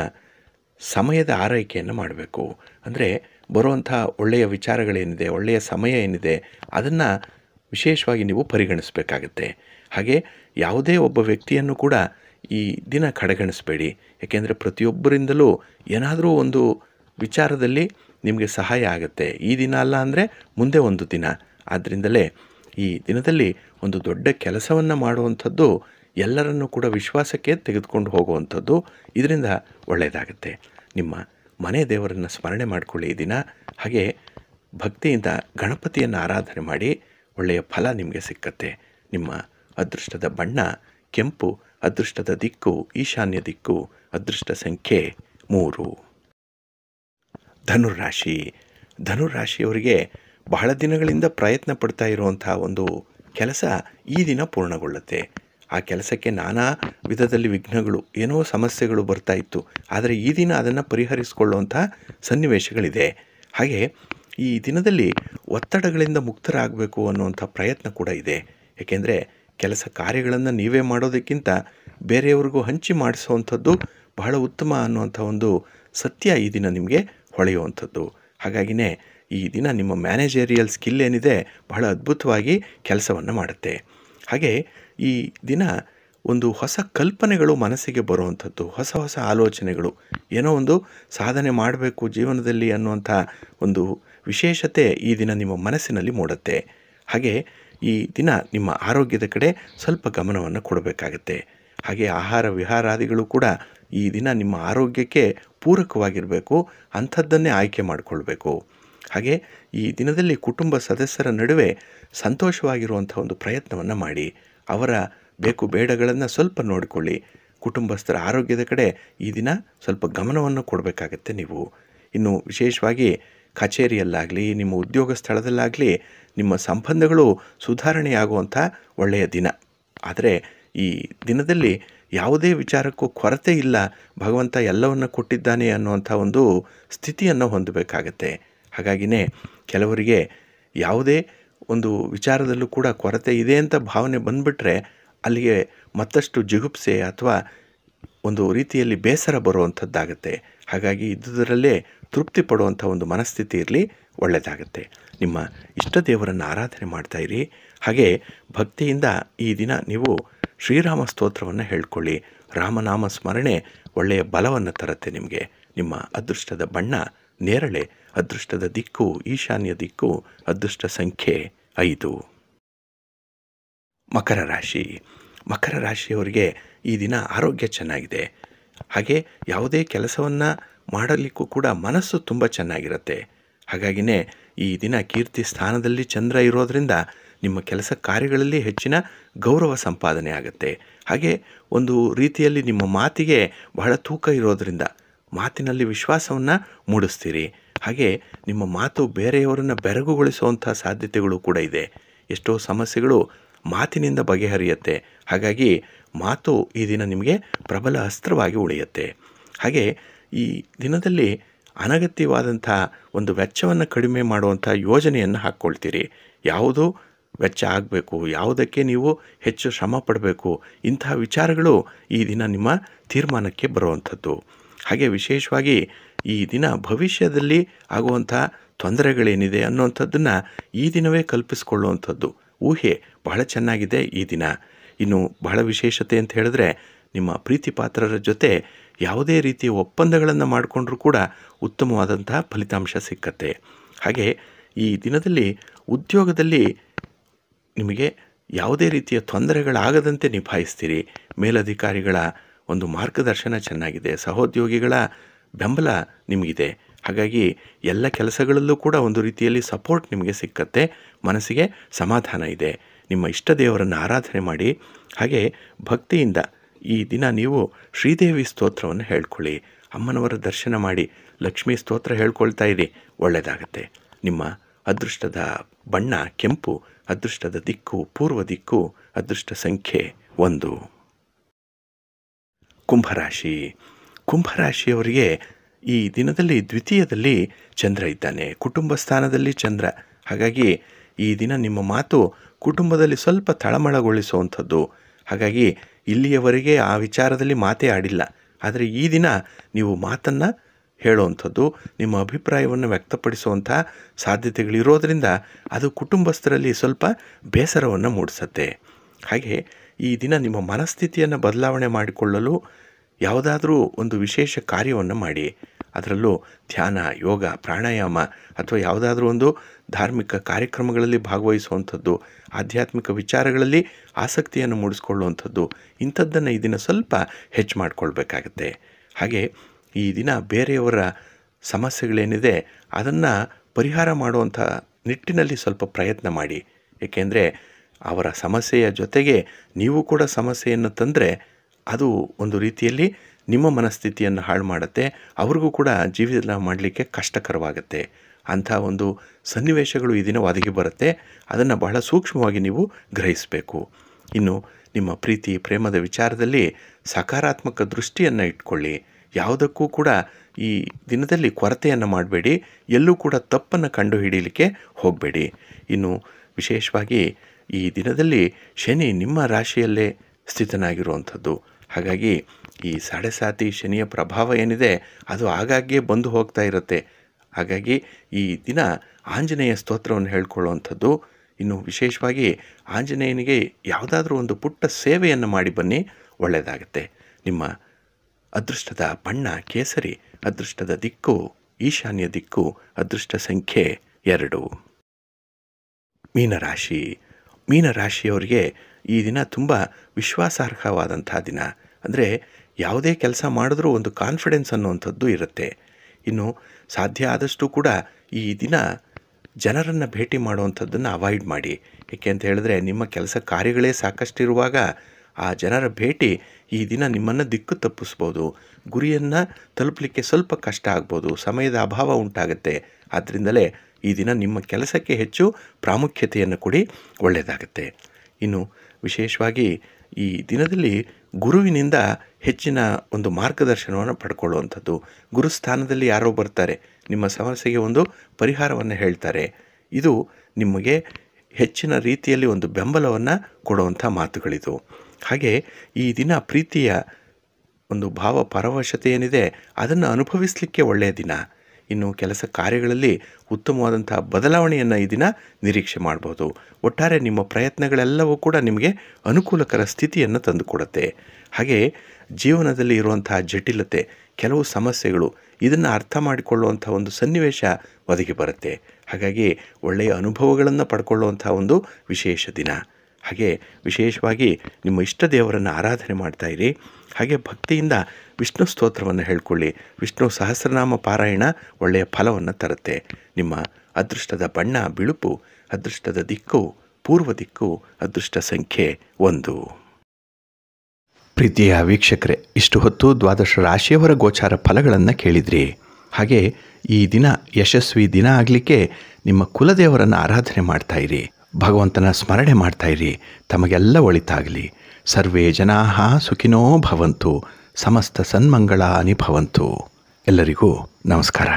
ಸಮಯದ ಆರೈಕೆಯನ್ನು ಮಾಡಬೇಕು ಅಂದರೆ ಬರುವಂಥ ಒಳ್ಳೆಯ ವಿಚಾರಗಳೇನಿದೆ ಒಳ್ಳೆಯ ಸಮಯ ಏನಿದೆ ಅದನ್ನು ವಿಶೇಷವಾಗಿ ನೀವು ಪರಿಗಣಿಸಬೇಕಾಗತ್ತೆ ಹಾಗೆ ಯಾವುದೇ ಒಬ್ಬ ವ್ಯಕ್ತಿಯನ್ನು ಕೂಡ ಈ ದಿನ ಕಡೆಗಣಿಸಬೇಡಿ ಏಕೆಂದರೆ ಪ್ರತಿಯೊಬ್ಬರಿಂದಲೂ ಏನಾದರೂ ಒಂದು ವಿಚಾರದಲ್ಲಿ ನಿಮಗೆ ಸಹಾಯ ಆಗುತ್ತೆ ಈ ದಿನ ಅಲ್ಲ ಅಂದರೆ ಮುಂದೆ ಒಂದು ದಿನ ಆದ್ದರಿಂದಲೇ ಈ ದಿನದಲ್ಲಿ ಒಂದು ದೊಡ್ಡ ಕೆಲಸವನ್ನು ಮಾಡುವಂಥದ್ದು ಎಲ್ಲರನ್ನು ಕೂಡ ವಿಶ್ವಾಸಕ್ಕೆ ತೆಗೆದುಕೊಂಡು ಹೋಗುವಂಥದ್ದು ಇದರಿಂದ ಒಳ್ಳೆಯದಾಗುತ್ತೆ ನಿಮ್ಮ ಮನೆ ದೇವರನ್ನು ಸ್ಮರಣೆ ಮಾಡಿಕೊಳ್ಳಿ ಈ ದಿನ ಹಾಗೆ ಭಕ್ತಿಯಿಂದ ಗಣಪತಿಯನ್ನು ಆರಾಧನೆ ಮಾಡಿ ಒಳ್ಳೆಯ ಫಲ ನಿಮಗೆ ಸಿಕ್ಕತ್ತೆ ನಿಮ್ಮ ಅದೃಷ್ಟದ ಬಣ್ಣ ಕೆಂಪು ಅದೃಷ್ಟದ ದಿಕ್ಕು ಈಶಾನ್ಯ ದಿಕ್ಕು ಅದೃಷ್ಟ ಸಂಖ್ಯೆ ಮೂರು ಧನುರಾಶಿ ಧನುರಾಶಿಯವರಿಗೆ ಬಹಳ ದಿನಗಳಿಂದ ಪ್ರಯತ್ನ ಪಡ್ತಾ ಇರುವಂತಹ ಒಂದು ಕೆಲಸ ಈ ದಿನ ಪೂರ್ಣಗೊಳ್ಳುತ್ತೆ ಆ ಕೆಲಸಕ್ಕೆ ನಾನಾ ವಿಧದಲ್ಲಿ ವಿಘ್ನಗಳು ಏನೋ ಸಮಸ್ಯೆಗಳು ಬರ್ತಾ ಇತ್ತು ಆದರೆ ಈ ದಿನ ಅದನ್ನು ಪರಿಹರಿಸಿಕೊಳ್ಳುವಂಥ ಸನ್ನಿವೇಶಗಳಿದೆ ಹಾಗೆ ಈ ದಿನದಲ್ಲಿ ಒತ್ತಡಗಳಿಂದ ಮುಕ್ತರಾಗಬೇಕು ಅನ್ನುವಂಥ ಪ್ರಯತ್ನ ಕೂಡ ಇದೆ ಏಕೆಂದರೆ ಕೆಲಸ ಕಾರ್ಯಗಳನ್ನು ನೀವೇ ಮಾಡೋದಕ್ಕಿಂತ ಬೇರೆಯವ್ರಿಗೂ ಹಂಚಿ ಮಾಡಿಸುವಂಥದ್ದು ಬಹಳ ಉತ್ತಮ ಅನ್ನುವಂಥ ಒಂದು ಸತ್ಯ ಈ ದಿನ ನಿಮಗೆ ಹೊಳೆಯುವಂಥದ್ದು ಹಾಗಾಗಿನೇ ಈ ದಿನ ನಿಮ್ಮ ಮ್ಯಾನೇಜರಿಯಲ್ ಸ್ಕಿಲ್ ಏನಿದೆ ಬಹಳ ಅದ್ಭುತವಾಗಿ ಕೆಲಸವನ್ನು ಮಾಡುತ್ತೆ ಹಾಗೆ ಈ ದಿನ ಒಂದು ಹೊಸ ಕಲ್ಪನೆಗಳು ಮನಸ್ಸಿಗೆ ಬರುವಂಥದ್ದು ಹೊಸ ಹೊಸ ಆಲೋಚನೆಗಳು ಏನೋ ಒಂದು ಸಾಧನೆ ಮಾಡಬೇಕು ಜೀವನದಲ್ಲಿ ಅನ್ನುವಂಥ ಒಂದು ವಿಶೇಷತೆ ಈ ದಿನ ನಿಮ್ಮ ಮನಸ್ಸಿನಲ್ಲಿ ಮೂಡುತ್ತೆ ಹಾಗೆ ಈ ದಿನ ನಿಮ್ಮ ಆರೋಗ್ಯದ ಕಡೆ ಸ್ವಲ್ಪ ಗಮನವನ್ನು ಕೊಡಬೇಕಾಗತ್ತೆ ಹಾಗೆ ಆಹಾರ ವಿಹಾರಾದಿಗಳು ಕೂಡ ಈ ದಿನ ನಿಮ್ಮ ಆರೋಗ್ಯಕ್ಕೆ ಪೂರಕವಾಗಿರಬೇಕು ಅಂಥದ್ದನ್ನೇ ಆಯ್ಕೆ ಮಾಡಿಕೊಳ್ಬೇಕು ಹಾಗೆ ಈ ದಿನದಲ್ಲಿ ಕುಟುಂಬ ಸದಸ್ಯರ ನಡುವೆ ಸಂತೋಷವಾಗಿರುವಂಥ ಒಂದು ಪ್ರಯತ್ನವನ್ನು ಮಾಡಿ ಅವರ ಬೇಕು ಬೇಡಗಳನ್ನು ಸ್ವಲ್ಪ ನೋಡಿಕೊಳ್ಳಿ ಕುಟುಂಬಸ್ಥರ ಆರೋಗ್ಯದ ಕಡೆ ಈ ದಿನ ಸ್ವಲ್ಪ ಗಮನವನ್ನು ಕೊಡಬೇಕಾಗತ್ತೆ ನೀವು ಇನ್ನು ವಿಶೇಷವಾಗಿ ಕಚೇರಿಯಲ್ಲಾಗಲಿ ನಿಮ್ಮ ಉದ್ಯೋಗ ಸ್ಥಳದಲ್ಲಾಗಲಿ ನಿಮ್ಮ ಸಂಬಂಧಗಳು ಸುಧಾರಣೆಯಾಗುವಂಥ ಒಳ್ಳೆಯ ದಿನ ಆದರೆ ಈ ದಿನದಲ್ಲಿ ಯಾವುದೇ ವಿಚಾರಕ್ಕೂ ಕೊರತೆ ಇಲ್ಲ ಭಗವಂತ ಎಲ್ಲವನ್ನು ಕೊಟ್ಟಿದ್ದಾನೆ ಅನ್ನುವಂಥ ಒಂದು ಸ್ಥಿತಿಯನ್ನು ಹೊಂದಬೇಕಾಗತ್ತೆ ಹಾಗಾಗಿನೇ ಕೆಲವರಿಗೆ ಯಾವುದೇ ಒಂದು ವಿಚಾರದಲ್ಲೂ ಕೂಡ ಕೊರತೆ ಇದೆ ಅಂತ ಭಾವನೆ ಬಂದುಬಿಟ್ರೆ ಅಲ್ಲಿಗೆ ಮತ್ತಷ್ಟು ಜಿಗುಪ್ಸೆ ಅಥವಾ ಒಂದು ರೀತಿಯಲ್ಲಿ ಬೇಸರ ಬರುವಂಥದ್ದಾಗತ್ತೆ ಹಾಗಾಗಿ ಇದ್ದುದರಲ್ಲೇ ತೃಪ್ತಿ ಪಡುವಂಥ ಒಂದು ಮನಸ್ಥಿತಿ ಇರಲಿ ಒಳ್ಳೆಯದಾಗತ್ತೆ ನಿಮ್ಮ ಇಷ್ಟ ದೇವರನ್ನು ಆರಾಧನೆ ಮಾಡ್ತಾಯಿರಿ ಹಾಗೆ ಭಕ್ತಿಯಿಂದ ಈ ದಿನ ನೀವು ಶ್ರೀರಾಮ ಸ್ತೋತ್ರವನ್ನು ಹೇಳ್ಕೊಳ್ಳಿ ರಾಮನಾಮ ಸ್ಮರಣೆ ಒಳ್ಳೆಯ ಬಲವನ್ನು ತರುತ್ತೆ ನಿಮಗೆ ನಿಮ್ಮ ಅದೃಷ್ಟದ ಬಣ್ಣ ನೇರಳೆ ಅದೃಷ್ಟದ ದಿಕ್ಕು ಈಶಾನ್ಯ ದಿಕ್ಕು ಅದೃಷ್ಟ ಸಂಖ್ಯೆ ಐದು ಮಕರ ರಾಶಿ ಮಕರ ರಾಶಿಯವರಿಗೆ ಈ ದಿನ ಆರೋಗ್ಯ ಚೆನ್ನಾಗಿದೆ ಹಾಗೆ ಯಾವುದೇ ಕೆಲಸವನ್ನು ಮಾಡಲಿಕ್ಕೂ ಕೂಡ ಮನಸ್ಸು ತುಂಬ ಚೆನ್ನಾಗಿರುತ್ತೆ ಹಾಗಾಗಿನೇ ಈ ದಿನ ಕೀರ್ತಿ ಸ್ಥಾನದಲ್ಲಿ ಚಂದ್ರ ಇರೋದರಿಂದ ನಿಮ್ಮ ಕೆಲಸ ಕಾರ್ಯಗಳಲ್ಲಿ ಹೆಚ್ಚಿನ ಗೌರವ ಸಂಪಾದನೆ ಆಗುತ್ತೆ ಹಾಗೆ ಒಂದು ರೀತಿಯಲ್ಲಿ ನಿಮ್ಮ ಮಾತಿಗೆ ಬಹಳ ತೂಕ ಇರೋದರಿಂದ ಮಾತಿನಲ್ಲಿ ವಿಶ್ವಾಸವನ್ನು ಮೂಡಿಸ್ತೀರಿ ಹಾಗೆ ನಿಮ್ಮ ಮಾತು ಬೇರೆಯವರನ್ನು ಬೆರಗುಗೊಳಿಸುವಂಥ ಸಾಧ್ಯತೆಗಳು ಕೂಡ ಇದೆ ಎಷ್ಟೋ ಸಮಸ್ಯೆಗಳು ಮಾತಿನಿಂದ ಬಗೆಹರಿಯುತ್ತೆ ಹಾಗಾಗಿ ಮಾತು ಈ ದಿನ ನಿಮಗೆ ಪ್ರಬಲ ಅಸ್ತ್ರವಾಗಿ ಉಳಿಯುತ್ತೆ ಹಾಗೆ ಈ ದಿನದಲ್ಲಿ ಅನಗತ್ಯವಾದಂಥ ಒಂದು ವೆಚ್ಚವನ್ನು ಕಡಿಮೆ ಮಾಡುವಂಥ ಯೋಜನೆಯನ್ನು ಹಾಕ್ಕೊಳ್ತೀರಿ ಯಾವುದು ವೆಚ್ಚ ಆಗಬೇಕು ಯಾವುದಕ್ಕೆ ನೀವು ಹೆಚ್ಚು ಶ್ರಮ ಪಡಬೇಕು ಇಂತಹ ವಿಚಾರಗಳು ಈ ದಿನ ನಿಮ್ಮ ತೀರ್ಮಾನಕ್ಕೆ ಬರುವಂಥದ್ದು ಹಾಗೆ ವಿಶೇಷವಾಗಿ ಈ ದಿನ ಭವಿಷ್ಯದಲ್ಲಿ ಆಗುವಂಥ ತೊಂದರೆಗಳೇನಿದೆ ಅನ್ನುವಂಥದ್ದನ್ನು ಈ ದಿನವೇ ಕಲ್ಪಿಸಿಕೊಳ್ಳುವಂಥದ್ದು ಊಹೆ ಬಹಳ ಚೆನ್ನಾಗಿದೆ ಈ ದಿನ ಇನ್ನು ಬಹಳ ವಿಶೇಷತೆ ಅಂತ ಹೇಳಿದ್ರೆ ನಿಮ್ಮ ಪ್ರೀತಿ ಪಾತ್ರರ ಜೊತೆ ಯಾವುದೇ ರೀತಿಯ ಒಪ್ಪಂದಗಳನ್ನು ಮಾಡಿಕೊಂಡ್ರೂ ಕೂಡ ಉತ್ತಮವಾದಂತಹ ಫಲಿತಾಂಶ ಸಿಕ್ಕತ್ತೆ ಹಾಗೆ ಈ ದಿನದಲ್ಲಿ ಉದ್ಯೋಗದಲ್ಲಿ ನಿಮಗೆ ಯಾವುದೇ ರೀತಿಯ ತೊಂದರೆಗಳಾಗದಂತೆ ನಿಭಾಯಿಸ್ತೀರಿ ಮೇಲಧಿಕಾರಿಗಳ ಒಂದು ಮಾರ್ಗದರ್ಶನ ಚೆನ್ನಾಗಿದೆ ಸಹೋದ್ಯೋಗಿಗಳ ಬೆಂಬಲ ನಿಮಗಿದೆ ಹಾಗಾಗಿ ಎಲ್ಲ ಕೆಲಸಗಳಲ್ಲೂ ಕೂಡ ಒಂದು ರೀತಿಯಲ್ಲಿ ಸಪೋರ್ಟ್ ನಿಮಗೆ ಸಿಕ್ಕತ್ತೆ ಮನಸ್ಸಿಗೆ ಸಮಾಧಾನ ಇದೆ ನಿಮ್ಮ ಇಷ್ಟ ದೇವರನ್ನು ಆರಾಧನೆ ಮಾಡಿ ಹಾಗೆ ಭಕ್ತಿಯಿಂದ ಈ ದಿನ ನೀವು ಶ್ರೀದೇವಿ ಸ್ತೋತ್ರವನ್ನು ಹೇಳ್ಕೊಳ್ಳಿ ಅಮ್ಮನವರ ದರ್ಶನ ಮಾಡಿ ಲಕ್ಷ್ಮೀ ಸ್ತೋತ್ರ ಹೇಳ್ಕೊಳ್ತಾ ಇರಿ ಒಳ್ಳೆಯದಾಗತ್ತೆ ನಿಮ್ಮ ಅದೃಷ್ಟದ ಬಣ್ಣ ಕೆಂಪು ಅದೃಷ್ಟದ ದಿಕ್ಕು ಪೂರ್ವ ದಿಕ್ಕು ಅದೃಷ್ಟ ಸಂಖ್ಯೆ ಒಂದು ಕುಂಭರಾಶಿ ಕುಂಭರಾಶಿಯವರಿಗೆ ಈ ದಿನದಲ್ಲಿ ದ್ವಿತೀಯದಲ್ಲಿ ಚಂದ್ರ ಇದ್ದಾನೆ ಕುಟುಂಬ ಸ್ಥಾನದಲ್ಲಿ ಚಂದ್ರ ಹಾಗಾಗಿ ಈ ದಿನ ನಿಮ್ಮ ಮಾತು ಕುಟುಂಬದಲ್ಲಿ ಸ್ವಲ್ಪ ತಳಮಳಗೊಳಿಸುವಂಥದ್ದು ಹಾಗಾಗಿ ಇಲ್ಲಿಯವರೆಗೆ ಆ ವಿಚಾರದಲ್ಲಿ ಮಾತೇ ಆಡಿಲ್ಲ ಆದರೆ ಈ ದಿನ ನೀವು ಮಾತನ್ನು ಹೇಳುವಂಥದ್ದು ನಿಮ್ಮ ಅಭಿಪ್ರಾಯವನ್ನು ವ್ಯಕ್ತಪಡಿಸುವಂಥ ಸಾಧ್ಯತೆಗಳಿರೋದರಿಂದ ಅದು ಕುಟುಂಬಸ್ಥರಲ್ಲಿ ಸ್ವಲ್ಪ ಬೇಸರವನ್ನು ಮೂಡಿಸತ್ತೆ ಹಾಗೆ ಈ ದಿನ ನಿಮ್ಮ ಮನಸ್ಥಿತಿಯನ್ನು ಬದಲಾವಣೆ ಮಾಡಿಕೊಳ್ಳಲು ಯಾವುದಾದ್ರೂ ಒಂದು ವಿಶೇಷ ಕಾರ್ಯವನ್ನು ಮಾಡಿ ಅದರಲ್ಲೂ ಧ್ಯಾನ ಯೋಗ ಪ್ರಾಣಾಯಾಮ ಅಥವಾ ಯಾವುದಾದ್ರೂ ಒಂದು ಧಾರ್ಮಿಕ ಕಾರ್ಯಕ್ರಮಗಳಲ್ಲಿ ಭಾಗವಹಿಸುವಂಥದ್ದು ಆಧ್ಯಾತ್ಮಿಕ ವಿಚಾರಗಳಲ್ಲಿ ಆಸಕ್ತಿಯನ್ನು ಮೂಡಿಸ್ಕೊಳ್ಳುವಂಥದ್ದು ಇಂಥದ್ದನ್ನು ಈ ದಿನ ಸ್ವಲ್ಪ ಹೆಚ್ಚು ಮಾಡಿಕೊಳ್ಬೇಕಾಗತ್ತೆ ಹಾಗೆ ಈ ದಿನ ಬೇರೆಯವರ ಸಮಸ್ಯೆಗಳೇನಿದೆ ಅದನ್ನು ಪರಿಹಾರ ಮಾಡುವಂಥ ನಿಟ್ಟಿನಲ್ಲಿ ಸ್ವಲ್ಪ ಪ್ರಯತ್ನ ಮಾಡಿ ಏಕೆಂದರೆ ಅವರ ಸಮಸ್ಯೆಯ ಜೊತೆಗೆ ನೀವು ಕೂಡ ಸಮಸ್ಯೆಯನ್ನು ತಂದರೆ ಅದು ಒಂದು ರೀತಿಯಲ್ಲಿ ನಿಮ್ಮ ಮನಸ್ಥಿತಿಯನ್ನು ಹಾಳು ಮಾಡುತ್ತೆ ಅವ್ರಿಗೂ ಕೂಡ ಜೀವನ ಮಾಡಲಿಕ್ಕೆ ಕಷ್ಟಕರವಾಗುತ್ತೆ ಅಂಥ ಒಂದು ಸನ್ನಿವೇಶಗಳು ಈ ದಿನ ಒದಗಿ ಬರುತ್ತೆ ಅದನ್ನು ಬಹಳ ಸೂಕ್ಷ್ಮವಾಗಿ ನೀವು ಗ್ರಹಿಸಬೇಕು ಇನ್ನು ನಿಮ್ಮ ಪ್ರೀತಿ ಪ್ರೇಮದ ವಿಚಾರದಲ್ಲಿ ಸಕಾರಾತ್ಮಕ ದೃಷ್ಟಿಯನ್ನು ಇಟ್ಕೊಳ್ಳಿ ಯಾವುದಕ್ಕೂ ಕೂಡ ಈ ದಿನದಲ್ಲಿ ಕೊರತೆಯನ್ನು ಮಾಡಬೇಡಿ ಎಲ್ಲೂ ಕೂಡ ತಪ್ಪನ್ನು ಕಂಡುಹಿಡಿಯಲಿಕ್ಕೆ ಹೋಗಬೇಡಿ ಇನ್ನು ವಿಶೇಷವಾಗಿ ಈ ದಿನದಲ್ಲಿ ಶನಿ ನಿಮ್ಮ ರಾಶಿಯಲ್ಲೇ ಸ್ಥಿತನಾಗಿರುವಂಥದ್ದು ಹಾಗಾಗಿ ಈ ಸಾಡೆಸಾತಿ ಸಾತಿ ಶನಿಯ ಪ್ರಭಾವ ಏನಿದೆ ಅದು ಆಗಾಗ್ಗೆ ಬಂದು ಹೋಗ್ತಾ ಇರುತ್ತೆ ಹಾಗಾಗಿ ಈ ದಿನ ಆಂಜನೇಯ ಸ್ತೋತ್ರವನ್ನು ಹೇಳ್ಕೊಳ್ಳುವಂಥದ್ದು ಇನ್ನು ವಿಶೇಷವಾಗಿ ಆಂಜನೇಯನಿಗೆ ಯಾವುದಾದ್ರೂ ಒಂದು ಪುಟ್ಟ ಸೇವೆಯನ್ನು ಮಾಡಿ ಬನ್ನಿ ಒಳ್ಳೆಯದಾಗುತ್ತೆ ನಿಮ್ಮ ಅದೃಷ್ಟದ ಬಣ್ಣ ಕೇಸರಿ ಅದೃಷ್ಟದ ದಿಕ್ಕು ಈಶಾನ್ಯ ದಿಕ್ಕು ಅದೃಷ್ಟ ಸಂಖ್ಯೆ ಎರಡು ಮೀನರಾಶಿ ಮೀನರಾಶಿಯವರಿಗೆ ಈ ದಿನ ತುಂಬ ವಿಶ್ವಾಸಾರ್ಹವಾದಂಥ ದಿನ ಅಂದರೆ ಯಾವುದೇ ಕೆಲಸ ಮಾಡಿದ್ರೂ ಒಂದು ಕಾನ್ಫಿಡೆನ್ಸ್ ಅನ್ನುವಂಥದ್ದು ಇರುತ್ತೆ ಇನ್ನು ಸಾಧ್ಯ ಆದಷ್ಟು ಕೂಡ ಈ ದಿನ ಜನರನ್ನು ಭೇಟಿ ಮಾಡುವಂಥದ್ದನ್ನು ಅವಾಯ್ಡ್ ಮಾಡಿ ಏಕೆ ಅಂತ ಹೇಳಿದ್ರೆ ನಿಮ್ಮ ಕೆಲಸ ಕಾರ್ಯಗಳೇ ಸಾಕಷ್ಟಿರುವಾಗ ಆ ಜನರ ಭೇಟಿ ಈ ದಿನ ನಿಮ್ಮನ್ನು ದಿಕ್ಕು ತಪ್ಪಿಸ್ಬೋದು ಗುರಿಯನ್ನು ತಲುಪಲಿಕ್ಕೆ ಸ್ವಲ್ಪ ಕಷ್ಟ ಆಗ್ಬೋದು ಸಮಯದ ಅಭಾವ ಉಂಟಾಗುತ್ತೆ ಆದ್ದರಿಂದಲೇ ಈ ದಿನ ನಿಮ್ಮ ಕೆಲಸಕ್ಕೆ ಹೆಚ್ಚು ಪ್ರಾಮುಖ್ಯತೆಯನ್ನು ಕೊಡಿ ಒಳ್ಳೆಯದಾಗುತ್ತೆ ಇನ್ನು ವಿಶೇಷವಾಗಿ ಈ ದಿನದಲ್ಲಿ ಗುರುವಿನಿಂದ ಹೆಚ್ಚಿನ ಒಂದು ಮಾರ್ಗದರ್ಶನವನ್ನು ಪಡ್ಕೊಳ್ಳುವಂಥದ್ದು ಗುರುಸ್ಥಾನದಲ್ಲಿ ಯಾರೋ ಬರ್ತಾರೆ ನಿಮ್ಮ ಸಮಸ್ಯೆಗೆ ಒಂದು ಪರಿಹಾರವನ್ನು ಹೇಳ್ತಾರೆ ಇದು ನಿಮಗೆ ಹೆಚ್ಚಿನ ರೀತಿಯಲ್ಲಿ ಒಂದು ಬೆಂಬಲವನ್ನು ಕೊಡುವಂಥ ಮಾತುಗಳಿದು ಹಾಗೆ ಈ ದಿನ ಪ್ರೀತಿಯ ಒಂದು ಭಾವ ಪರವಶತೆ ಏನಿದೆ ಅದನ್ನು ಅನುಭವಿಸಲಿಕ್ಕೆ ಒಳ್ಳೆಯ ದಿನ ಇನ್ನು ಕೆಲಸ ಕಾರ್ಯಗಳಲ್ಲಿ ಉತ್ತಮವಾದಂತಹ ಬದಲಾವಣೆಯನ್ನು ಈ ದಿನ ನಿರೀಕ್ಷೆ ಮಾಡ್ಬೋದು ಒಟ್ಟಾರೆ ನಿಮ್ಮ ಪ್ರಯತ್ನಗಳೆಲ್ಲವೂ ಕೂಡ ನಿಮಗೆ ಅನುಕೂಲಕರ ಸ್ಥಿತಿಯನ್ನು ತಂದುಕೊಡುತ್ತೆ ಹಾಗೆ ಜೀವನದಲ್ಲಿ ಇರುವಂತಹ ಜಟಿಲತೆ ಕೆಲವು ಸಮಸ್ಯೆಗಳು ಇದನ್ನು ಅರ್ಥ ಮಾಡಿಕೊಳ್ಳುವಂಥ ಒಂದು ಸನ್ನಿವೇಶ ಒದಗಿ ಬರುತ್ತೆ ಹಾಗಾಗಿ ಒಳ್ಳೆಯ ಅನುಭವಗಳನ್ನು ಪಡ್ಕೊಳ್ಳುವಂಥ ಒಂದು ವಿಶೇಷ ದಿನ ಹಾಗೆ ವಿಶೇಷವಾಗಿ ನಿಮ್ಮ ಇಷ್ಟ ದೇವರನ್ನು ಆರಾಧನೆ ಮಾಡ್ತಾ ಇರಿ ಹಾಗೆ ಭಕ್ತಿಯಿಂದ ವಿಷ್ಣು ಸ್ತೋತ್ರವನ್ನು ಹೇಳ್ಕೊಳ್ಳಿ ವಿಷ್ಣು ಸಹಸ್ರನಾಮ ಪಾರಾಯಣ ಒಳ್ಳೆಯ ಫಲವನ್ನು ತರುತ್ತೆ ನಿಮ್ಮ ಅದೃಷ್ಟದ ಬಣ್ಣ ಬಿಳುಪು ಅದೃಷ್ಟದ ದಿಕ್ಕು ಪೂರ್ವ ದಿಕ್ಕು ಅದೃಷ್ಟ ಸಂಖ್ಯೆ ಒಂದು ಪ್ರೀತಿಯ ವೀಕ್ಷಕರೇ ಇಷ್ಟು ಹೊತ್ತು ದ್ವಾದಶ ರಾಶಿಯವರ ಗೋಚಾರ ಫಲಗಳನ್ನು ಕೇಳಿದ್ರಿ ಹಾಗೆ ಈ ದಿನ ಯಶಸ್ವಿ ದಿನ ಆಗಲಿಕ್ಕೆ ನಿಮ್ಮ ಕುಲದೇವರನ್ನು ಆರಾಧನೆ ಇರಿ ಭಗವಂತನ ಸ್ಮರಣೆ ಇರಿ ತಮಗೆಲ್ಲ ಒಳಿತಾಗಲಿ ಸರ್ವೇ ಜನಾ ಸುಖಿನೋ ಭವಂತು ಸಮಸ್ತ ಸನ್ಮಂಗಳಾನಿ ಭವಂತು ಎಲ್ಲರಿಗೂ ನಮಸ್ಕಾರ